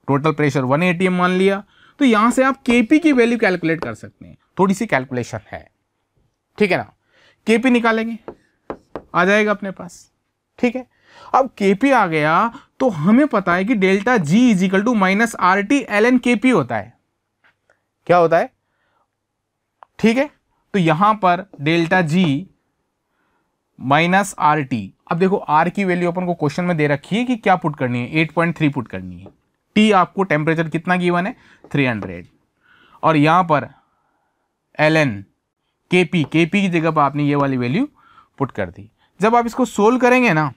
total pressure one atm मान लिया तो यहाँ से आप के की वैल्यू कैलकुलेट कर सकते हैं थोड़ी सी कैलकुलेशन है ठीक है ना के पी निकालेंगे आ जाएगा अपने पास ठीक है अब के पी आ गया तो हमें पता है कि delta G is equal to minus R T L N K P होता है क्या होता है ठीक है तो यहां पर delta G minus R T अब देखो आर की वैल्यू अपन को क्वेश्चन में दे रखी है कि क्या पुट करनी है एट पॉइंट थ्री पुट करनी है टी आपको टेम्परेचर कितना गिवन है थ्री हंड्रेड और यहां पर L N K P K P की जगह पर आपने ये वाली वैल्यू पुट कर दी जब आप इसको सोल्व करेंगे ना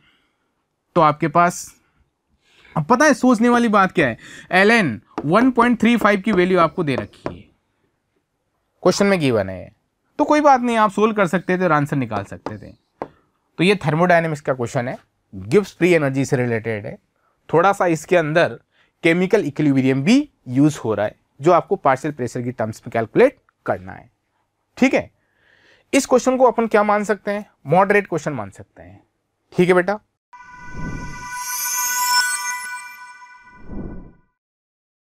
तो आपके पास अब पता है सोचने वाली बात क्या है L N one point three five की वैल्यू आपको दे रखी है क्वेश्चन में गिवन है तो कोई बात नहीं आप सोल्व कर सकते थे और आंसर निकाल सकते थे तो ये थर्मोडाइनमिक्स का क्वेश्चन है गिफ्ट फ्री एनर्जी से रिलेटेड है थोड़ा सा इसके अंदर केमिकल इक्विलिब्रियम भी यूज़ हो रहा है जो आपको पार्शियल प्रेशर की टर्म्स में कैलकुलेट करना है ठीक है इस क्वेश्चन को अपन क्या मान सकते हैं मॉडरेट क्वेश्चन मान सकते हैं ठीक है बेटा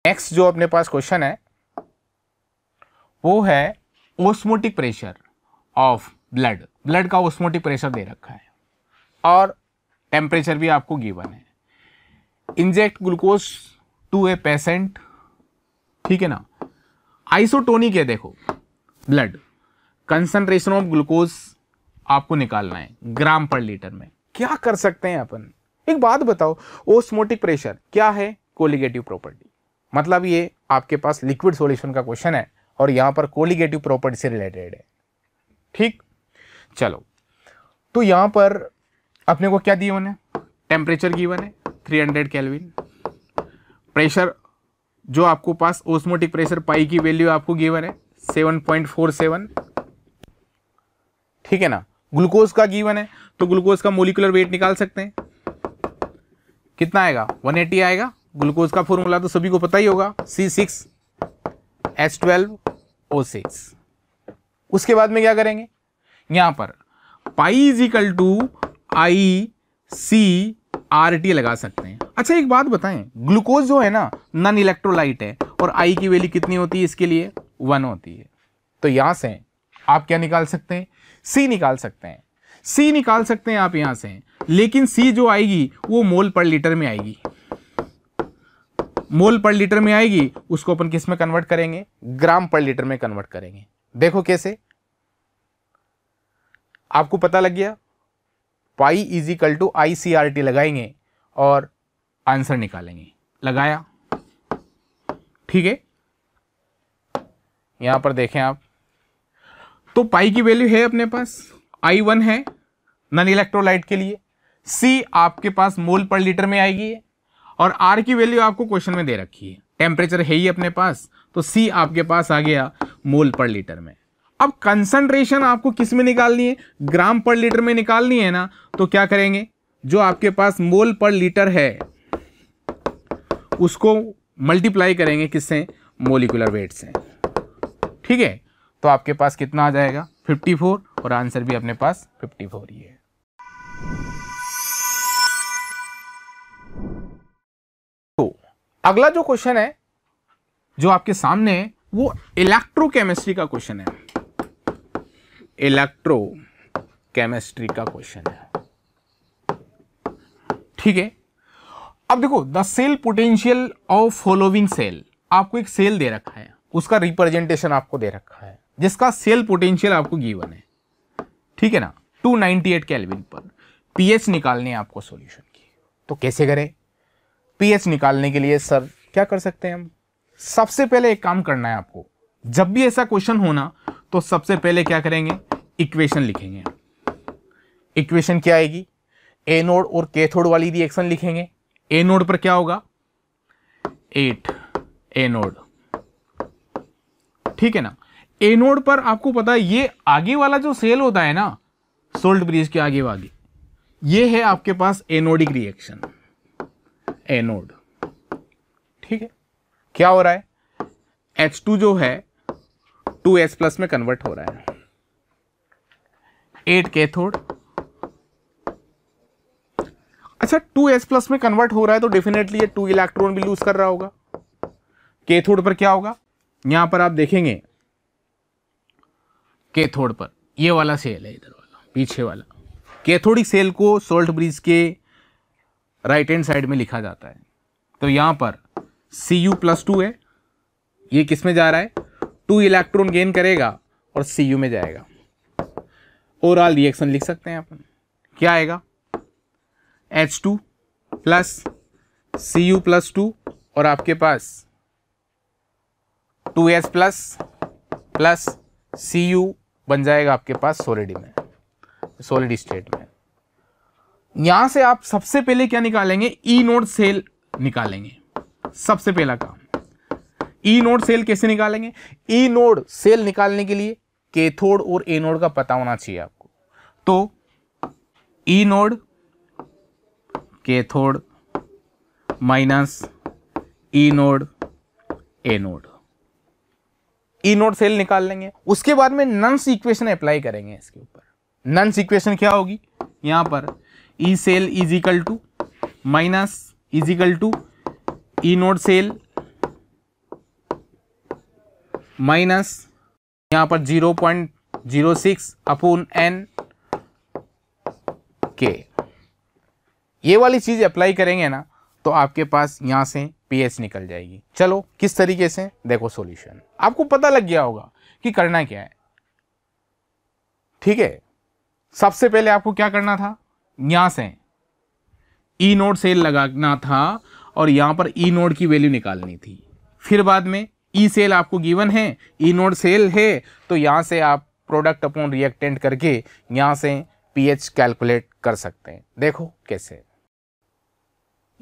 नेक्स्ट जो अपने पास क्वेश्चन है वो है osmotic pressure of blood blood का ओस्मोटिक प्रेशर दे रखा है और टेम्परेचर भी आपको गिवन है inject glucose to a patient ठीक है ना आइसोटोनिक है देखो ब्लड कंसंट्रेशन ऑफ ग्लूकोज आपको निकालना है ग्राम पर लीटर में क्या कर सकते हैं अपन एक बात बताओ ओस्मोटिक प्रेशर क्या है कोलिगेटिव प्रॉपर्टी मतलब ये आपके पास लिक्विड सॉल्यूशन का क्वेश्चन है और यहाँ पर कोलिगेटिव प्रॉपर्टी से रिलेटेड है ठीक चलो तो यहाँ पर अपने को क्या दिया उन्हें टेम्परेचर गिवन है 300 हंड्रेड कैलविन प्रेशर जो आपको पास ओस्मोटिक प्रेशर पाई की वैल्यू आपको गिवन है 7.47 ठीक है ना ग्लूकोज का गिवन है तो ग्लूकोज का मोलिकुलर वेट निकाल सकते हैं कितना आएगा 180 आएगा ग्लूकोज का फॉर्मूला तो सभी को पता ही होगा C six S twelve O six उसके बाद में क्या करेंगे यहां पर pi is equal to i C R T लगा सकते हैं अच्छा एक बात बताएं ग्लूकोज जो है ना नॉन इलेक्ट्रोलाइट है और आई की वैल्यू कितनी होती है इसके लिए वन होती है तो यहां से आप क्या निकाल सकते हैं सी निकाल सकते हैं सी निकाल सकते हैं आप यहां से लेकिन सी जो आएगी वो मोल पर लीटर में आएगी मोल पर लीटर में आएगी उसको अपन किस में कन्वर्ट करेंगे ग्राम पर लीटर में कन्वर्ट करेंगे देखो कैसे आपको पता लग गया pi is equal to i C R T लगाएंगे और आंसर निकालेंगे लगाया ठीक है यहां पर देखें आप तो पाई की वैल्यू है अपने पास आई वन है नन इलेक्ट्रोलाइट के लिए सी आपके पास मोल पर लीटर में आएगी और आर की वैल्यू आपको क्वेश्चन में दे रखी है टेम्परेचर है ही अपने पास तो सी आपके पास आ गया मोल पर लीटर में अब कंसंट्रेशन आपको किस में निकालनी है ग्राम पर लीटर में निकालनी है ना तो क्या करेंगे जो आपके पास मोल पर लीटर है उसको मल्टीप्लाई करेंगे किससे मोलिकुलर वेट से ठीक है तो आपके पास कितना आ जाएगा 54 और आंसर भी अपने पास 54 ही है अगला जो क्वेश्चन है जो आपके सामने है वो इलेक्ट्रोकेमिस्ट्री का क्वेश्चन है इलेक्ट्रो केमिस्ट्री का क्वेश्चन है ठीक है अब देखो the cell potential of following cell आपको एक सेल दे रखा है उसका रिप्रेजेंटेशन आपको दे रखा है जिसका सेल पोटेंशियल आपको गिवन है ठीक है ना 298 केल्विन पर पीएच निकालने आपको सॉल्यूशन की तो कैसे करें पीएच निकालने के लिए सर क्या कर सकते हैं हम सबसे पहले एक काम करना है आपको जब भी ऐसा क्वेश्चन होना तो सबसे पहले क्या करेंगे इक्वेशन लिखेंगे इक्वेशन क्या आएगी ए नोड और कैथोड वाली रिएक्शन लिखेंगे ए नोड पर क्या होगा एट ए नोड ठीक है ना ए नोड पर आपको पता है ये आगे वाला जो सेल होता है ना सोल्ट ब्रिज के आगे वागे ये है आपके पास एनोडिक रिएक्शन एनोड ठीक है क्या हो रहा है एच टू जो है टू एस प्लस में कन्वर्ट हो रहा है एट कैथोड अच्छा टू एस प्लस में कन्वर्ट हो रहा है तो डेफिनेटली ये टू इलेक्ट्रॉन भी लूज कर रहा होगा कैथोड पर क्या होगा यहां पर आप देखेंगे कैथोड पर ये वाला सेल है इधर वाला पीछे वाला कैथोडिक सेल को सोल्ट ब्रिज के राइट हैंड साइड में लिखा जाता है तो यहाँ पर सी यू प्लस टू है ये किस में जा रहा है टू इलेक्ट्रॉन गेन करेगा और सी यू में जाएगा ओवरऑल रिएक्शन लिख सकते हैं अपन क्या आएगा H two plus C U plus two और आपके पास two H plus plus C U बन जाएगा आपके पास सॉलिड में सोलिड स्टेट में यहां से आप सबसे पहले क्या निकालेंगे ई नोट सेल निकालेंगे सबसे पहला काम ई नोट सेल कैसे निकालेंगे ई नोड सेल निकालने के लिए केथोड और ए नोड का पता होना चाहिए आपको तो E naught cathode minus E naught anode E naught cell निकाल लेंगे उसके बाद में नंस इक्वेशन अप्लाई करेंगे इसके ऊपर नंस इक्वेशन क्या होगी यहां पर E cell is equal to minus is equal to E naught cell minus यहां पर zero point zero six upon N के ये वाली चीज़ अप्लाई करेंगे ना तो आपके पास यहां से पीएच निकल जाएगी चलो किस तरीके से देखो सॉल्यूशन आपको पता लग गया होगा कि करना क्या है ठीक है सबसे पहले आपको क्या करना था यहाँ से ई नोड सेल लगाना था और यहां पर ई e नोड की वैल्यू निकालनी थी फिर बाद में ई e सेल आपको गिवन है ई नोड सेल है तो यहां से आप प्रोडक्ट अपॉन रिएक्टेंट करके यहां से पीएच कैलकुलेट कर सकते हैं देखो कैसे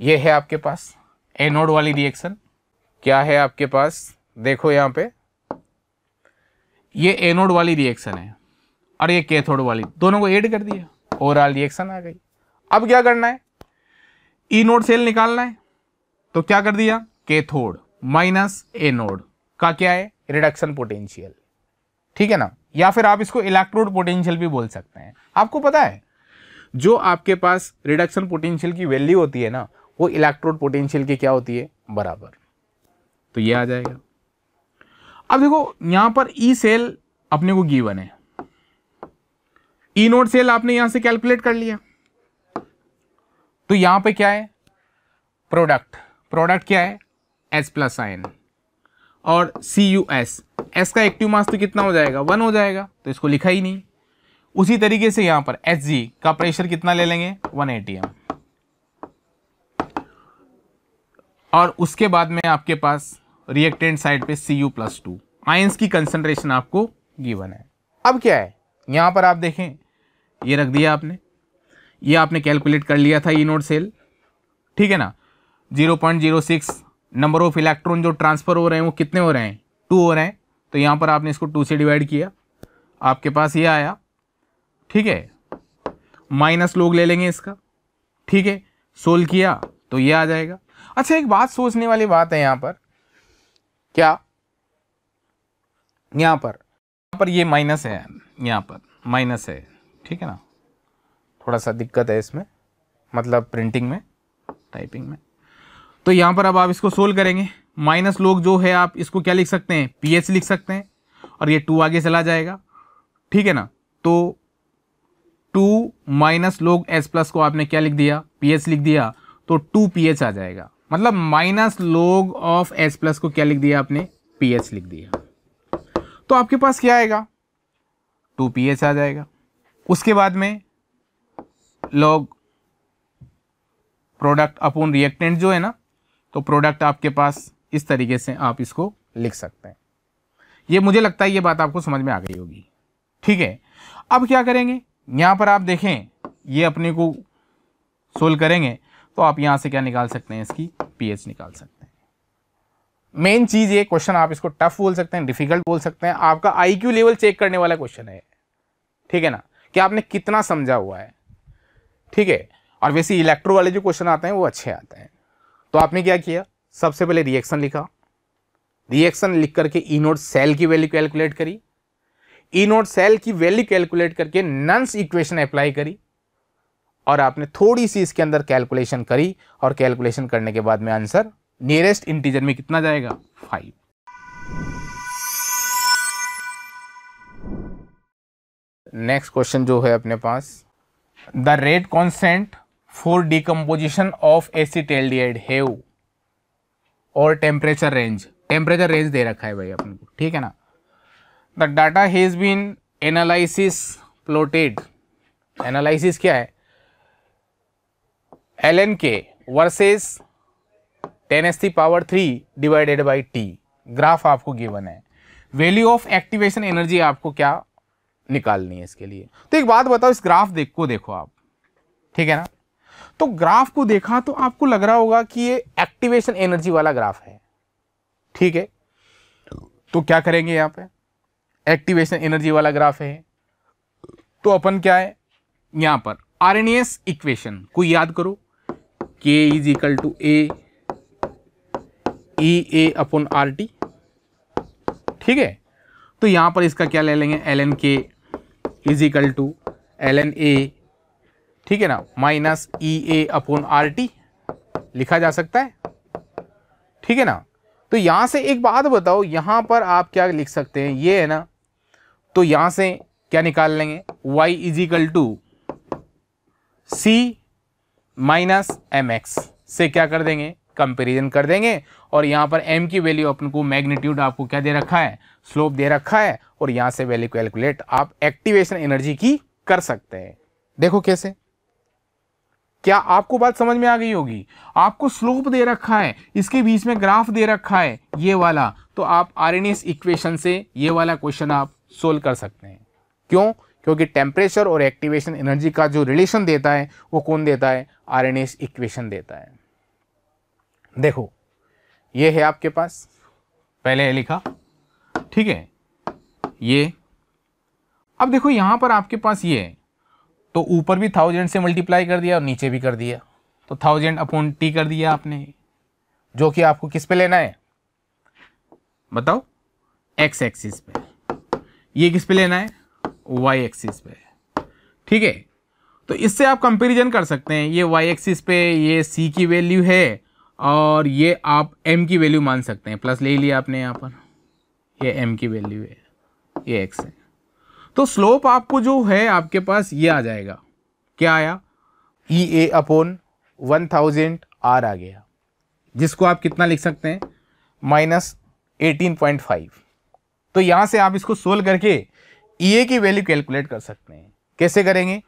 ये है आपके पास एनोड वाली रिएक्शन क्या है आपके पास देखो यहां पे ये एनोड वाली रिएक्शन है और ये कैथोड वाली दोनों को ऐड कर दिया ओवरऑल रिएक्शन आ गई अब क्या करना है ई नोड सेल निकालना है तो क्या कर दिया कैथोड माइनस ए नोड का क्या है रिडक्शन पोटेंशियल ठीक है ना या फिर आप इसको इलेक्ट्रोड पोटेंशियल भी बोल सकते हैं आपको पता है जो आपके पास रिडक्शन पोटेंशियल की वैल्यू होती है ना वो इलेक्ट्रोड पोटेंशियल की क्या होती है बराबर तो ये आ जाएगा अब देखो यहां पर ई e सेल अपने को गिवन है ई नोट सेल आपने यहां से कैलकुलेट कर लिया तो यहां पे क्या है प्रोडक्ट प्रोडक्ट क्या है एस प्लस आइन और सी यू एस एस का एक्टिव मास तो कितना हो जाएगा वन हो जाएगा तो इसको लिखा ही नहीं उसी तरीके से यहां पर एच जी का प्रेशर कितना ले लेंगे वन एटी एम और उसके बाद में आपके पास रिएक्टेंट साइड पे C U plus two ions की कंसेंट्रेशन आपको गिवन है अब क्या है यहाँ पर आप देखें ये रख दिया आपने ये आपने कैलकुलेट कर लिया था ई नोट सेल ठीक है ना zero point zero six number of electron जो ट्रांसफ़र हो रहे हैं वो कितने हो रहे हैं टू हो रहे हैं तो यहाँ पर आपने इसको टू से डिवाइड किया आपके पास ये आया ठीक है माइनस लोग ले लेंगे इसका ठीक है सोल्व किया तो ये आ जाएगा अच्छा एक बात सोचने वाली बात है यहाँ पर क्या यहाँ पर यहाँ पर ये माइनस है यहाँ पर माइनस है ठीक है ना थोड़ा सा दिक्कत है इसमें मतलब प्रिंटिंग में टाइपिंग में तो यहाँ पर अब आप इसको सोल्व करेंगे माइनस लोग जो है आप इसको क्या लिख सकते हैं पी लिख सकते हैं और ये टू आगे चला जाएगा ठीक है ना तो two minus log S plus को आपने क्या लिख दिया पी लिख दिया तो टू पी आ जाएगा मतलब माइनस लोग ऑफ एस प्लस को क्या लिख दिया आपने पी लिख दिया तो आपके पास क्या आएगा टू पी एच आ जाएगा उसके बाद में लोग प्रोडक्ट अपॉन रिएक्टेंट जो है ना तो प्रोडक्ट आपके पास इस तरीके से आप इसको लिख सकते हैं ये मुझे लगता है ये बात आपको समझ में आ गई होगी ठीक है अब क्या करेंगे यहाँ पर आप देखें ये अपने को सोल्व करेंगे तो आप यहाँ से क्या निकाल सकते हैं इसकी पीएच निकाल सकते हैं मेन चीज़ ये क्वेश्चन आप इसको टफ बोल सकते हैं डिफिकल्ट बोल सकते हैं आपका आईक्यू लेवल चेक करने वाला क्वेश्चन है ठीक है ना कि आपने कितना समझा हुआ है ठीक है और वैसे इलेक्ट्रो वाले जो क्वेश्चन आते हैं वो अच्छे आते हैं तो आपने क्या किया सबसे पहले रिएक्शन लिखा रिएक्शन लिख करके ई नोट सेल की वैल्यू कैलकुलेट करी ई नोट सेल की वैल्यू कैलकुलेट करके नंस इक्वेशन अप्लाई करी और आपने थोड़ी सी इसके अंदर कैलकुलेशन करी और कैलकुलेशन करने के बाद में आंसर नियरेस्ट इंटीजर में कितना जाएगा फाइव नेक्स्ट क्वेश्चन जो है अपने पास the rate constant for decomposition of acetaldehyde have और टेम्परेचर रेंज टेम्परेचर रेंज दे रखा है भाई अपन को ठीक है ना the data has been analysed plotted analysis क्या है L N K versus ten S the power three divided by T graph आपको गिवन है वैल्यू ऑफ एक्टिवेशन एनर्जी आपको क्या निकालनी है इसके लिए तो एक बात बताओ इस ग्राफ देख को देखो आप ठीक है ना तो ग्राफ को देखा तो आपको लग रहा होगा कि ये एक्टिवेशन एनर्जी वाला ग्राफ है ठीक है तो क्या करेंगे यहां पे एक्टिवेशन एनर्जी वाला ग्राफ है तो अपन क्या है यहां पर आर इक्वेशन को याद करो K is equal to A E A upon R T ठीक है तो यहाँ पर इसका क्या ले लेंगे L N K is equal to L N A ठीक है ना minus E A upon R T लिखा जा सकता है ठीक है ना तो यहाँ से एक बात बताओ यहाँ पर आप क्या लिख सकते हैं ये है ना तो यहाँ से क्या निकाल लेंगे y is equal to C minus M X से क्या कर देंगे कंपेरिजन कर देंगे और यहाँ पर एम की वैल्यू अपन को मैग्नीट्यूड आपको क्या दे रखा है स्लोप दे रखा है और यहाँ से वैल्यू कैलकुलेट आप एक्टिवेशन एनर्जी की कर सकते हैं देखो कैसे क्या आपको बात समझ में आ गई होगी आपको स्लोप दे रखा है इसके बीच में ग्राफ दे रखा है ये वाला तो आप आर इक्वेशन से ये वाला क्वेश्चन आप सोल्व कर सकते हैं क्यों क्योंकि टेम्परेचर और एक्टिवेशन एनर्जी का जो रिलेशन देता है वो कौन देता है आर इक्वेशन देता है देखो ये है आपके पास पहले है लिखा ठीक है ये अब देखो यहाँ पर आपके पास ये है तो ऊपर भी थाउजेंड से मल्टीप्लाई कर दिया और नीचे भी कर दिया तो थाउजेंड अपॉन टी कर दिया आपने जो कि आपको किस पे लेना है बताओ एक्स एक्सिस पे ये किस पे लेना है वाई एक्सिस पे ठीक है तो इससे आप कंपेरिजन कर सकते हैं ये वाई एक्सिस पे ये सी की वैल्यू है और ये आप m की वैल्यू मान सकते हैं प्लस ले लिया आपने यहाँ पर ये m की वैल्यू है ये x है तो स्लोप आपको जो है आपके पास ये आ जाएगा क्या आया E A upon one thousand R आ गया जिसको आप कितना लिख सकते हैं माइनस एटीन पॉइंट फाइव तो यहाँ से आप इसको सोल्व करके ई e ए की वैल्यू कैलकुलेट कर सकते हैं कैसे करेंगे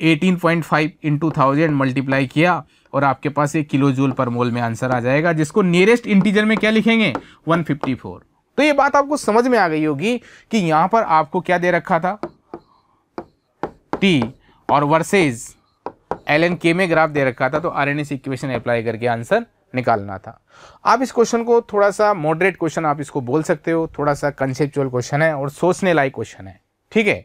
18.5 इंटू थाउजेंड मल्टीप्लाई किया और आपके पास एक किलो जूल पर मोल में आंसर आ जाएगा जिसको नियरेस्ट इंटीजर में क्या लिखेंगे 154 तो ये बात आपको समझ में आ गई होगी कि यहां पर आपको क्या दे रखा था टी और वर्सेज एल एन के में ग्राफ दे रखा था तो Arrhenius equation apply करके आंसर निकालना था आप इस क्वेश्चन को थोड़ा सा मॉडरेट क्वेश्चन आप इसको बोल सकते हो थोड़ा सा कंसेप्चुअल क्वेश्चन है और सोचने लायक क्वेश्चन है ठीक है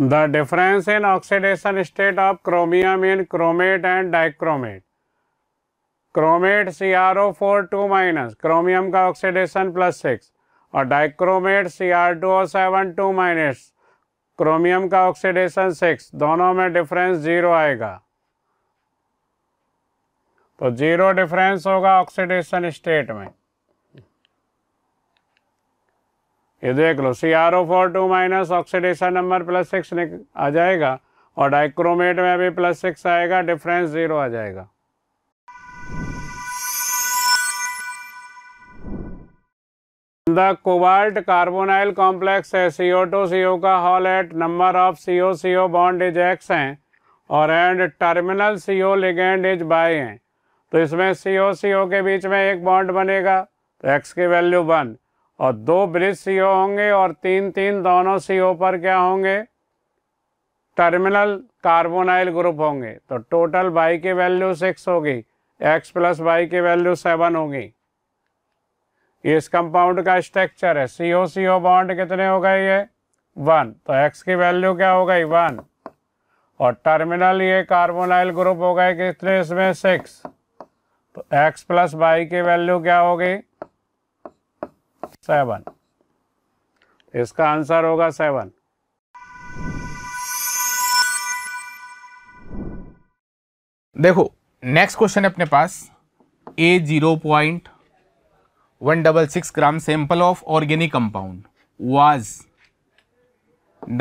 the difference in oxidation state of chromium in chromate and dichromate chromate C R O four two minus chromium का ऑक्सीडेशन प्लस सिक्स और dichromate C R two O seven two minus chromium का oxidation six दोनों में difference zero आएगा तो zero difference होगा oxidation state में ये देख लो C R O four two minus oxidation number plus six आ जाएगा और डाइक्रोमेट में भी प्लस सिक्स आएगा डिफरेंस ज़ीरो आ जाएगा द कोबाल्ट कार्बोनाइल कॉम्प्लेक्स है सी ओ टू सी ओ का whole eight number of C O C O bond is X हैं और and terminal C O ligand is Y हैं तो इसमें सी ओ सी ओ के बीच में एक बॉन्ड बनेगा तो एक्स की वैल्यू वन और दो ब्रिज सीओ होंगे और तीन तीन दोनों सीओ पर क्या होंगे टर्मिनल कार्बोनाइल ग्रुप होंगे तो टोटल बाई की वैल्यू सिक्स होगी एक्स प्लस बाई की वैल्यू सेवन होगी इस कंपाउंड का स्ट्रक्चर है सीओ सीओ बॉन्ड कितने हो गए ये वन तो एक्स की वैल्यू क्या हो गई वन और टर्मिनल ये कार्बोनाइल ग्रुप हो गए कितने इसमें सिक्स तो एक्स प्लस बाई की वैल्यू क्या होगी सेवन इसका आंसर होगा सेवन देखो नेक्स्ट क्वेश्चन है अपने पास a zero point one double six gram sample of organic compound was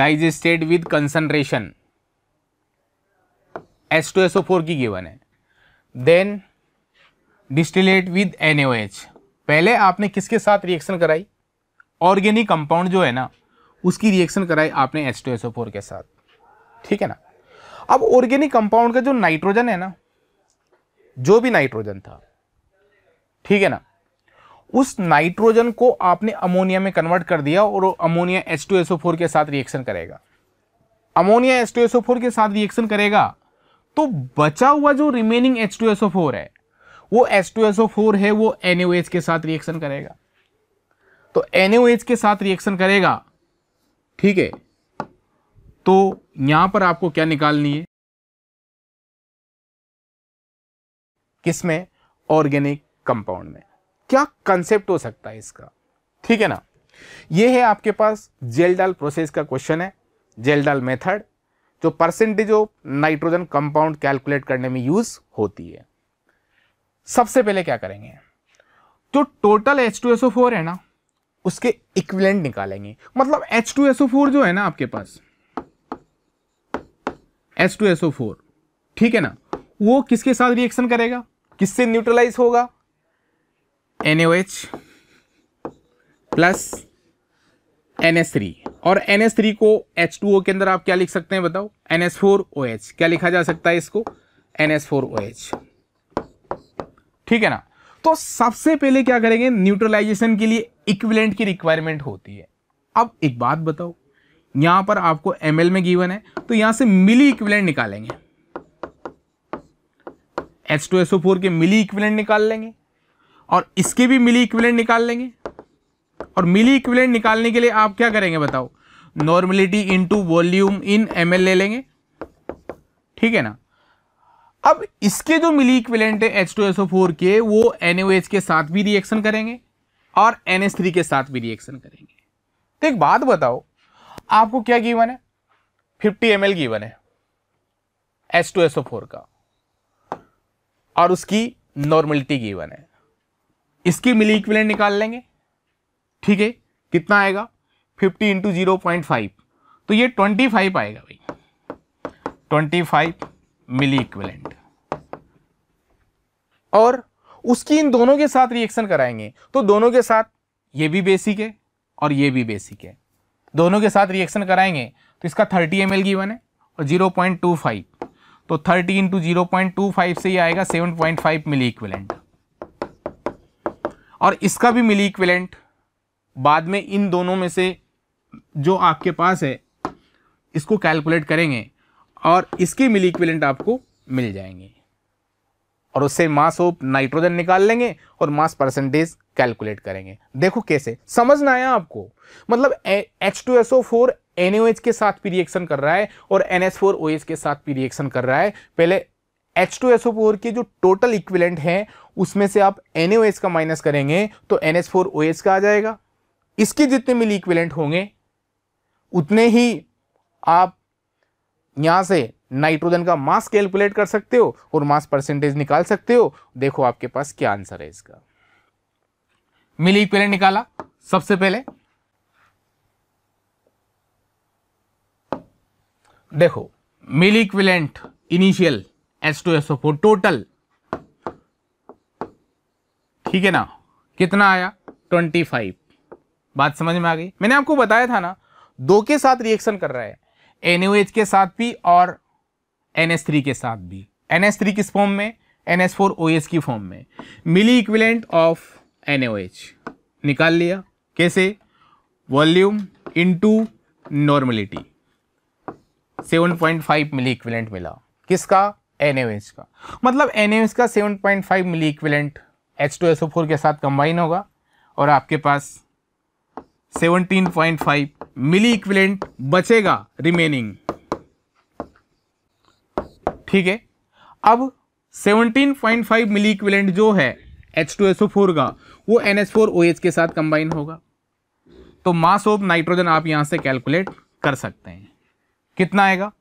digested with concentration S two S O four की गिवन है then distillate with N O H पहले आपने किसके साथ रिएक्शन कराई ऑर्गेनिक कंपाउंड जो है ना उसकी रिएक्शन कराई आपने एच टू फोर के साथ ठीक है ना अब ऑर्गेनिक कंपाउंड का जो नाइट्रोजन है ना जो भी नाइट्रोजन था ठीक है ना उस नाइट्रोजन को आपने अमोनिया में कन्वर्ट कर दिया और अमोनिया एच टू फोर के साथ रिएक्शन करेगा अमोनिया टू फोर के साथ रिएक्शन करेगा तो बचा हुआ जो रिमेनिंग एच टू फोर है वो फोर है वो एच के साथ रिएक्शन करेगा तो एच के साथ रिएक्शन करेगा ठीक है तो यहां पर आपको क्या निकालनी है किसमें ऑर्गेनिक कंपाउंड में क्या कंसेप्ट हो सकता है इसका ठीक है ना ये है आपके पास जेल डाल प्रोसेस का क्वेश्चन है जेल डाल मेथड जो percentage of nitrogen compound calculate करने में यूज होती है सबसे पहले क्या करेंगे तो total H two S O four है ना उसके इक्विलेंट निकालेंगे मतलब एच टू एसओ फोर जो है ना आपके पास एच टू एसओ फोर ठीक है ना वो किसके साथ रिएक्शन करेगा किससे न्यूट्रलाइज होगा H plus N S three और एन एस थ्री को एच टू ओ के अंदर आप क्या लिख सकते हैं बताओ N S four O H क्या लिखा जा सकता है इसको N S four O H ठीक है ना तो सबसे पहले क्या करेंगे न्यूट्रलाइजेशन के लिए इक्विलेंट की रिक्वायरमेंट होती है अब एक बात बताओ यहां पर आपको एम में गिवन है तो यहां से मिली इक्विलेंट निकालेंगे H2SO4 के मिली इक्विलेंट निकाल लेंगे और इसके भी मिली इक्विलेंट निकाल लेंगे और मिली इक्विलेंट निकालने के लिए आप क्या करेंगे बताओ normality into volume in M ले लेंगे ठीक है ना अब इसके जो मिली इक्विलेंट है एच टू फोर के वो एन के साथ भी रिएक्शन करेंगे और NH3 थ्री के साथ भी रिएक्शन करेंगे तो एक बात बताओ आपको क्या गिवन है फिफ्टी एम एल गिवन है H two S O four का और उसकी नॉर्मलिटी गिवन है इसकी मिली इक्विलेंट निकाल लेंगे ठीक है कितना आएगा fifty into zero point five तो ये ट्वेंटी फाइव आएगा भाई ट्वेंटी फाइव मिली इक्विलेंट और उसकी इन दोनों के साथ रिएक्शन कराएंगे तो दोनों के साथ ये भी बेसिक है और ये भी बेसिक है दोनों के साथ रिएक्शन कराएंगे तो इसका 30 एम एल गिवन है और 0.25 तो 30 इंटू जीरो से ही आएगा 7.5 मिली इक्विलेंट और इसका भी मिली इक्विलेंट बाद में इन दोनों में से जो आपके पास है इसको कैलकुलेट करेंगे और इसके मिली इक्विलेंट आपको मिल जाएंगे और उससे मास ऑफ नाइट्रोजन निकाल लेंगे और मास परसेंटेज कैलकुलेट करेंगे देखो कैसे समझ ना आया आपको मतलब H two S O four N O H के साथ भी रिएक्शन कर रहा है और N S four O H के साथ भी रिएक्शन कर रहा है पहले H two S O four के जो टोटल इक्विलेंट है उसमें से आप एन ओ एच का माइनस करेंगे तो N S four O H का आ जाएगा इसके जितने मिली इक्विलेंट होंगे उतने ही आप यहाँ से नाइट्रोजन का मास कैलकुलेट कर सकते हो और मास परसेंटेज निकाल सकते हो देखो आपके पास क्या आंसर है इसका मिली पहले निकाला सबसे पहले देखो milliequivalent initial S two S O four total ठीक है ना कितना आया ट्वेंटी फाइव बात समझ में आ गई मैंने आपको बताया था ना दो के साथ रिएक्शन कर रहा है एन के साथ भी और एन के साथ भी एन किस फॉर्म में एन एस की फॉर्म में मिली इक्विलेंट ऑफ एन निकाल लिया कैसे volume into normality 7.5 milliequivalent मिला किसका एन का मतलब एन का 7.5 मिली इक्विलेंट फोर के साथ कंबाइन होगा और आपके पास 17.5 मिली इक्विलेंट बचेगा रिमेनिंग ठीक है अब 17.5 मिली इक्विलेंट जो है H2SO4 का वो NH4OH के साथ कंबाइन होगा तो मास ऑफ नाइट्रोजन आप यहां से कैलकुलेट कर सकते हैं कितना आएगा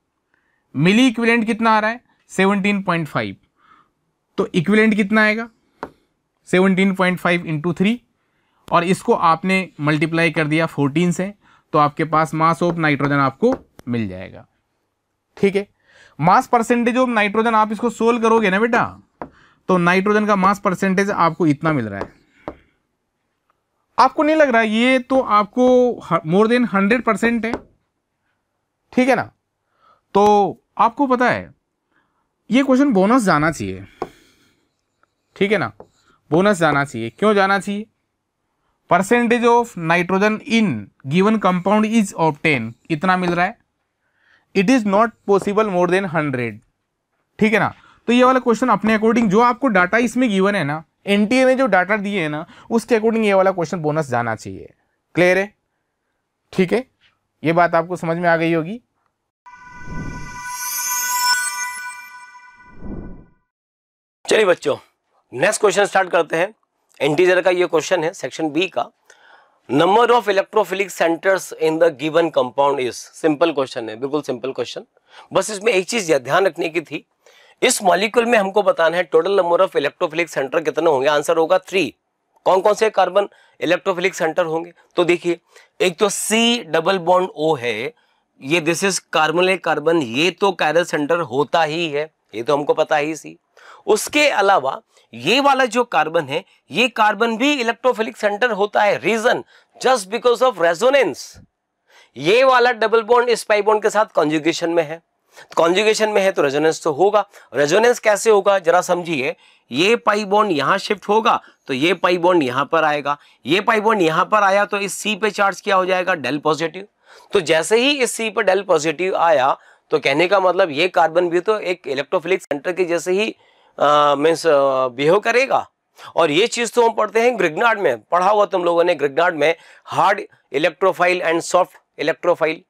मिली इक्विलेंट कितना आ रहा है 17.5 तो इक्विलेंट कितना आएगा 17.5 पॉइंट फाइव इंटू थ्री और इसको आपने मल्टीप्लाई कर दिया फोर्टीन से तो आपके पास मास ऑफ नाइट्रोजन आपको मिल जाएगा ठीक है मास परसेंटेज ऑफ नाइट्रोजन आप इसको सोल्व करोगे ना बेटा तो नाइट्रोजन का मास परसेंटेज आपको इतना मिल रहा है आपको नहीं लग रहा ये तो आपको मोर देन हंड्रेड परसेंट है ठीक है ना तो आपको पता है ये क्वेश्चन बोनस जाना चाहिए ठीक है ना बोनस जाना चाहिए क्यों जाना चाहिए percentage of nitrogen in given compound is obtain इतना मिल रहा है it is not possible more than hundred ठीक है ना तो ये वाला क्वेश्चन अपने अकॉर्डिंग जो आपको डाटा इसमें गिवन है ना एन ने जो डाटा दिए है ना उसके अकॉर्डिंग ये वाला क्वेश्चन बोनस जाना चाहिए क्लियर है ठीक है ये बात आपको समझ में आ गई होगी चलिए बच्चों नेक्स्ट क्वेश्चन स्टार्ट करते हैं इंटीजर का ये क्वेश्चन है सेक्शन बी का number of electrophilic centres in the given compound is simple question है बिल्कुल सिंपल क्वेश्चन बस इसमें एक चीज ध्यान रखने की थी इस मॉलिक्यूल में हमको बताना है total number of electrophilic centre कितने होंगे आंसर होगा थ्री कौन कौन से कार्बन इलेक्ट्रोफिलिक सेंटर होंगे तो देखिए एक तो सी डबल बॉन्ड ओ है ये this is carbon a carbon ये तो कैरल सेंटर होता ही है ये तो हमको पता ही सी उसके अलावा ये वाला जो कार्बन है ये कार्बन भी इलेक्ट्रोफिलिक सेंटर होता है reason just because of resonance ये वाला डबल बॉन्ड इस पाई बॉन्ड के साथ कॉन्जुगेशन में है कॉन्जुगेशन में है तो रेजोनेंस तो होगा रेजोनेंस कैसे होगा जरा समझिए ये पाई बॉन्ड यहां शिफ्ट होगा तो ये पाई बॉन्ड यहां पर आएगा ये पाई बॉन्ड यहां पर आया तो इस सी पे चार्ज क्या हो जाएगा डेल पॉजिटिव तो जैसे ही इस सी पर डेल पॉजिटिव आया तो कहने का मतलब ये कार्बन भी तो एक इलेक्ट्रोफिलिक सेंटर के जैसे ही मीन्स बिहेव करेगा और ये चीज़ तो हम पढ़ते हैं ग्रिगनाड में पढ़ा हुआ तुम लोगों ने ग्रिगनाड में hard electrophile and soft electrophile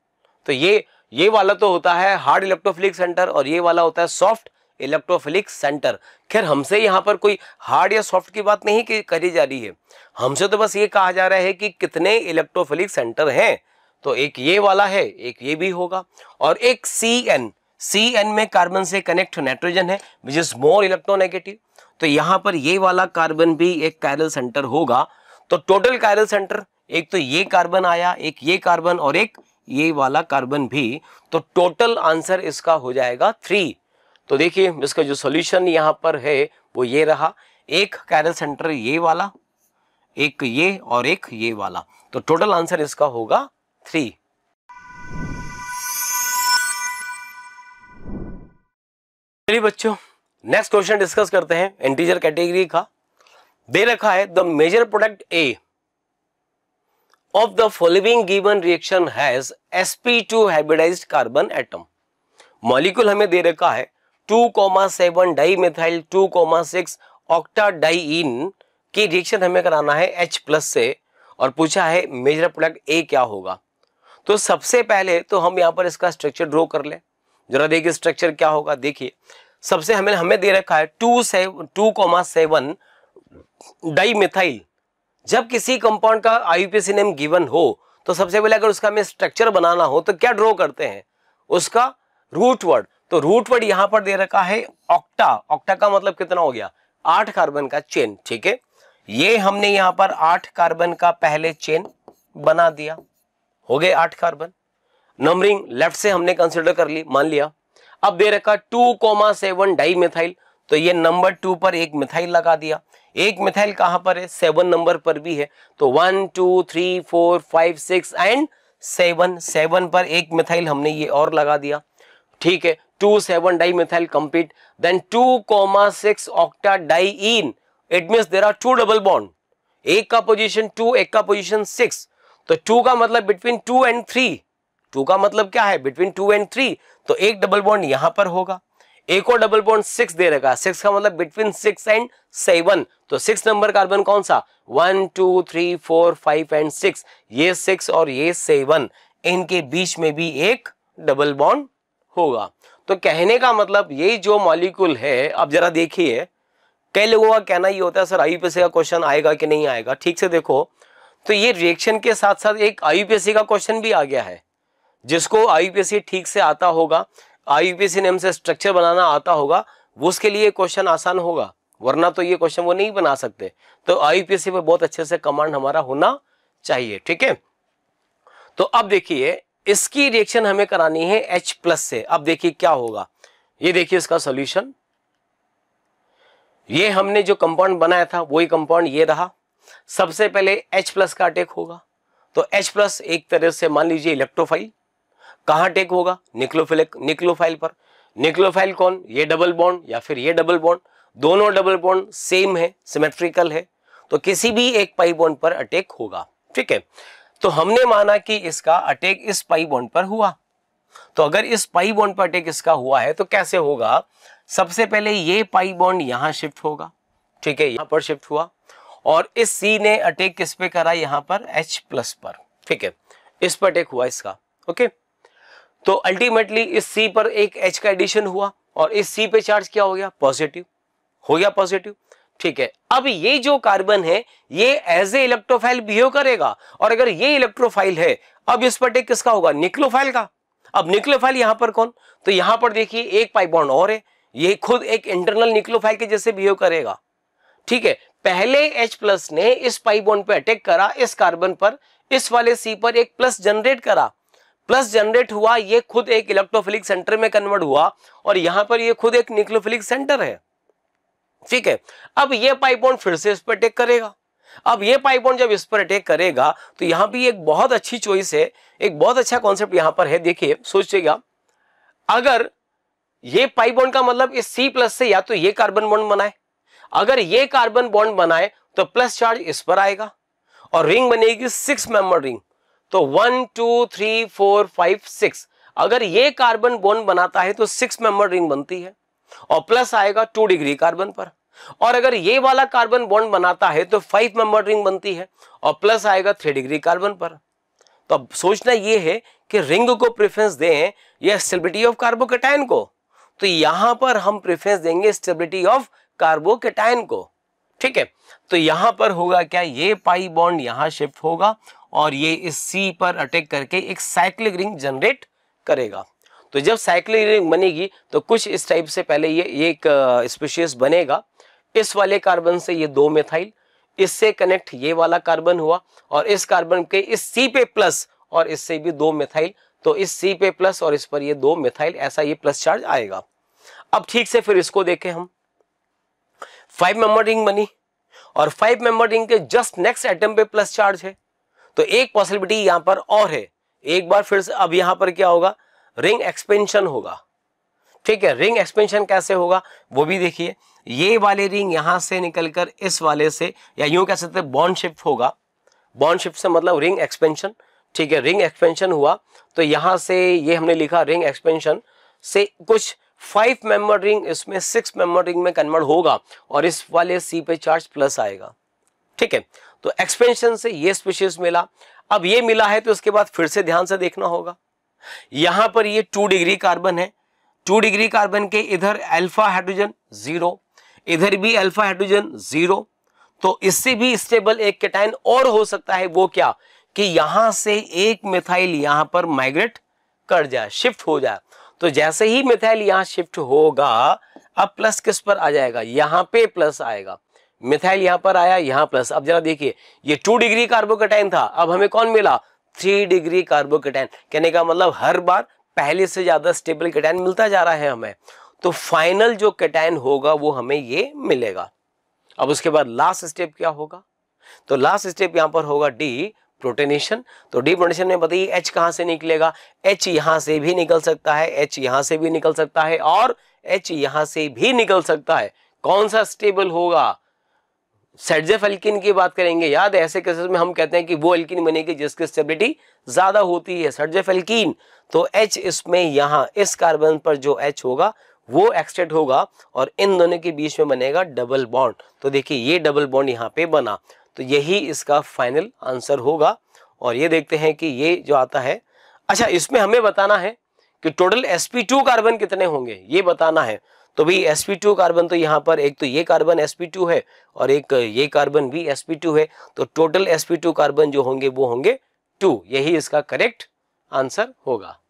तो ये ये वाला तो होता है हार्ड इलेक्ट्रोफिलिक सेंटर और ये वाला होता है सॉफ्ट इलेक्ट्रोफिलिक सेंटर खैर हमसे यहाँ पर कोई हार्ड या सॉफ्ट की बात नहीं करी जा रही है हमसे तो बस ये कहा जा रहा है कि कितने इलेक्ट्रोफिलिक सेंटर हैं तो एक ये वाला है एक ये भी होगा और एक सी एन सी एन में कार्बन से कनेक्ट नाइट्रोजन है विच इज मोर इलेक्ट्रोनेगेटिव तो यहां पर ये वाला कार्बन भी एक कैरल सेंटर होगा तो टोटल कैरल सेंटर एक तो ये कार्बन आया एक ये कार्बन और एक ये वाला कार्बन भी तो टोटल आंसर इसका हो जाएगा थ्री तो देखिए इसका जो सॉल्यूशन यहां पर है वो ये रहा एक कैरल सेंटर ये वाला एक ये और एक ये वाला तो टोटल आंसर इसका होगा थ्री चलिए बच्चों नेक्स्ट क्वेश्चन डिस्कस करते हैं इंटीजर कैटेगरी का दे रखा है the major product a of the following given reaction has sp two hybridized carbon atom molecule हमें दे रखा है 2.7 di methyl six octa diene की रिएक्शन हमें कराना है H प्लस से और पूछा है मेजर प्रोडक्ट ए क्या होगा तो सबसे पहले तो हम यहां पर इसका स्ट्रक्चर ड्रॉ कर ले जरा देखिए स्ट्रक्चर क्या होगा देखिए सबसे हमें हमें दे रखा है टू से two comma seven di methyl जब किसी कंपाउंड का आईयूपीएसी नेम गिवन हो तो सबसे पहले अगर उसका हमें स्ट्रक्चर बनाना हो तो क्या ड्रॉ करते हैं उसका रूट वर्ड तो रूट वर्ड यहां पर दे रखा है ऑक्टा ऑक्टा का मतलब कितना हो गया आठ कार्बन का चेन ठीक है ये हमने यहां पर आठ कार्बन का पहले चेन बना दिया हो गए आठ कार्बन नंबरिंग लेफ्ट से हमने कंसिडर कर ली मान लिया अब दे रखा two comma seven di methyl तो ये नंबर टू पर एक मिथाइल लगा दिया एक मिथाइल कहां पर है सेवन नंबर पर भी है तो one two three four five six and seven seven पर एक मिथाइल हमने ये और लगा दिया ठीक है two seven di methyl complete then two comma six octa diene it mean there are two double bond एक का पोजिशन टू एक का पोजिशन सिक्स तो टू का मतलब between two and three two का मतलब क्या है बिटवीन टू एंड थ्री तो एक डबल बॉन्ड यहां पर होगा एक और डबल बॉन्ड सिक्स दे रखा सिक्स का मतलब बिटवीन सिक्स एंड सेवन तो सिक्स नंबर कार्बन कौन सा one two three four five and six ये सिक्स और ये सेवन इनके बीच में भी एक डबल बॉन्ड होगा तो कहने का मतलब ये जो मॉलिक्यूल है अब जरा देखिए कई लोगों का कहना ये होता है सर आईपीएससी का क्वेश्चन आएगा कि नहीं आएगा ठीक से देखो तो ये रिएक्शन के साथ साथ एक आईपीएससी का क्वेश्चन भी आ गया है जिसको आई ठीक से आता होगा आई ने हमसे स्ट्रक्चर बनाना आता होगा उसके लिए क्वेश्चन आसान होगा वरना तो ये क्वेश्चन वो नहीं बना सकते तो आई पर बहुत अच्छे से कमांड हमारा होना चाहिए ठीक है तो अब देखिए इसकी रिएक्शन हमें करानी है H प्लस से अब देखिए क्या होगा ये देखिए इसका सॉल्यूशन ये हमने जो कंपाउंड बनाया था वही कंपाउंड ये रहा सबसे पहले H प्लस का अटैक होगा तो H प्लस एक तरह से मान लीजिए इलेक्ट्रोफाइल कहा टेक होगा निक्लोफिलिक निक्लोफाइल पर निक्लोफाइल कौन ये डबल बॉन्ड या फिर ये डबल बॉन्ड दोनों डबल बॉन्ड सेम है सिमेट्रिकल है तो किसी भी एक पाई बॉन्ड पर अटैक होगा ठीक है तो हमने माना कि इसका अटैक इस पाई बॉन्ड पर हुआ तो अगर इस पाई बॉन्ड पर अटैक इसका हुआ है तो कैसे होगा सबसे पहले ये पाई बॉन्ड यहां शिफ्ट होगा ठीक है यहां पर शिफ्ट हुआ और इस सी ने अटैक किस पे करा यहां पर एच प्लस पर ठीक है इस पर अटैक हुआ इसका ओके okay? तो अल्टीमेटली इस सी पर एक एच का एडिशन हुआ और इस सी पे चार्ज क्या हो गया पॉजिटिव हो गया पॉजिटिव ठीक है अब ये जो कार्बन है ये एज ए इलेक्ट्रोफाइल बिहेव करेगा और अगर ये इलेक्ट्रोफाइल है अब इस पर टेक किसका होगा निक्लोफाइल का अब निक्लोफाइल यहां पर कौन तो यहां पर देखिए एक पाइपॉन और है ये खुद एक इंटरनल निक्लोफाइल के जैसे बिहेव करेगा ठीक है पहले H प्लस ने इस पाइबॉन्ड पे अटैक करा इस कार्बन पर इस वाले C पर एक प्लस जनरेट करा प्लस जनरेट हुआ ये खुद एक इलेक्ट्रोफिलिक सेंटर में कन्वर्ट हुआ और यहां पर ये खुद एक न्यूक्लियोफिलिक सेंटर है ठीक है अब ये पाइपोन फिर से इस पर अटैक करेगा अब ये पाइपोन जब इस पर अटैक करेगा तो यहां भी एक बहुत अच्छी चॉइस है एक बहुत अच्छा कॉन्सेप्ट यहां पर है देखिए सोचिएगा अगर ये पाइपोन बॉन्ड का मतलब इस सी प्लस से या तो ये कार्बन बॉन्ड बनाए अगर ये कार्बन बॉन्ड बनाए तो प्लस चार्ज इस पर आएगा और रिंग बनेगी सिक्स मेंबर रिंग तो one two three four five six अगर ये कार्बन बोन बनाता है तो सिक्स मेंबर रिंग बनती है और प्लस आएगा टू डिग्री कार्बन पर और अगर ये वाला कार्बन बॉन्ड बनाता है तो फाइव मेंबर रिंग बनती है और प्लस आएगा थ्री डिग्री कार्बन पर तो अब सोचना ये है कि रिंग को प्रेफरेंस दें या स्टेबिलिटी ऑफ कार्बोकेटाइन को तो यहां पर हम प्रेफरेंस देंगे स्टेबिलिटी ऑफ कार्बोकेटाइन को ठीक है तो यहां पर होगा क्या ये पाई बॉन्ड यहां शिफ्ट होगा और ये इस सी पर अटैक करके एक साइक्लिक रिंग जनरेट करेगा तो जब साइक्लिक रिंग बनेगी तो कुछ इस टाइप से पहले ये एक स्पेशियस बनेगा इस वाले कार्बन से ये दो मेथाइल इससे कनेक्ट ये वाला कार्बन हुआ और इस कार्बन के इस सी पे प्लस और इससे भी दो मेथाइल तो इस सी पे प्लस और इस पर ये दो मेथाइल ऐसा ये प्लस चार्ज आएगा अब ठीक से फिर इसको देखें हम फाइव मेंबर रिंग बनी और फाइव मेंबर रिंग के जस्ट नेक्स्ट एटम पे प्लस चार्ज है तो एक पॉसिबिलिटी यहां पर और है एक बार फिर से अब यहां पर क्या होगा रिंग एक्सपेंशन होगा ठीक है रिंग एक्सपेंशन कैसे होगा वो भी देखिए ये वाले रिंग यहां से निकलकर इस वाले से या यूं कह सकते बॉन्ड शिफ्ट होगा बॉन्ड शिफ्ट से मतलब रिंग एक्सपेंशन ठीक है रिंग एक्सपेंशन हुआ तो यहां से ये हमने लिखा रिंग एक्सपेंशन से कुछ फाइव मेंबर रिंग इसमें सिक्स मेंबर रिंग में कन्वर्ट होगा और इस वाले सी पे चार्ज प्लस आएगा ठीक है तो एक्सपेंशन से ये स्पीशीज मिला अब ये मिला है तो उसके बाद फिर से ध्यान से देखना होगा यहां पर ये टू डिग्री कार्बन है टू डिग्री कार्बन के इधर अल्फा हाइड्रोजन जीरो इधर भी अल्फा हाइड्रोजन जीरो तो इससे भी स्टेबल एक कैटाइन और हो सकता है वो क्या कि यहां से एक मिथाइल यहां पर माइग्रेट कर जाए शिफ्ट हो जाए तो जैसे ही मिथाइल यहां शिफ्ट होगा अब प्लस किस पर आ जाएगा यहां पे प्लस आएगा मिथाइल यहां पर आया यहां प्लस अब जरा देखिए ये टू डिग्री कार्बोकेटाइन था अब हमें कौन मिला थ्री डिग्री कार्बोकेटाइन कहने का मतलब हर बार पहले से ज्यादा स्टेबल कैटाइन मिलता जा रहा है हमें तो फाइनल जो कैटाइन होगा वो हमें ये मिलेगा अब उसके बाद लास्ट स्टेप क्या होगा तो लास्ट स्टेप यहां पर होगा डी प्रोटेनेशन तो डी प्रोटेनेशन में बताइए एच कहां से निकलेगा एच यहां से भी निकल सकता है एच यहां से भी निकल सकता है और एच यहां से भी निकल सकता है कौन सा स्टेबल होगा सेटजेफ एल्किन की बात करेंगे याद ऐसे केसेस में हम कहते हैं कि वो एल्किन बनेगी जिसकी स्टेबिलिटी ज़्यादा होती है सेटजेफ एल्किन तो एच इसमें यहाँ इस कार्बन पर जो एच होगा वो एक्सट्रेट होगा और इन दोनों के बीच में बनेगा डबल बॉन्ड तो देखिए ये डबल बॉन्ड यहाँ पे बना तो यही इसका फाइनल आंसर होगा और ये देखते हैं कि ये जो आता है अच्छा इसमें हमें बताना है कि टोटल sp2 कार्बन कितने होंगे ये बताना है तो भाई sp2 कार्बन तो यहाँ पर एक तो ये कार्बन sp2 है और एक ये कार्बन भी sp2 है तो टोटल sp2 कार्बन जो होंगे वो होंगे टू यही इसका करेक्ट आंसर होगा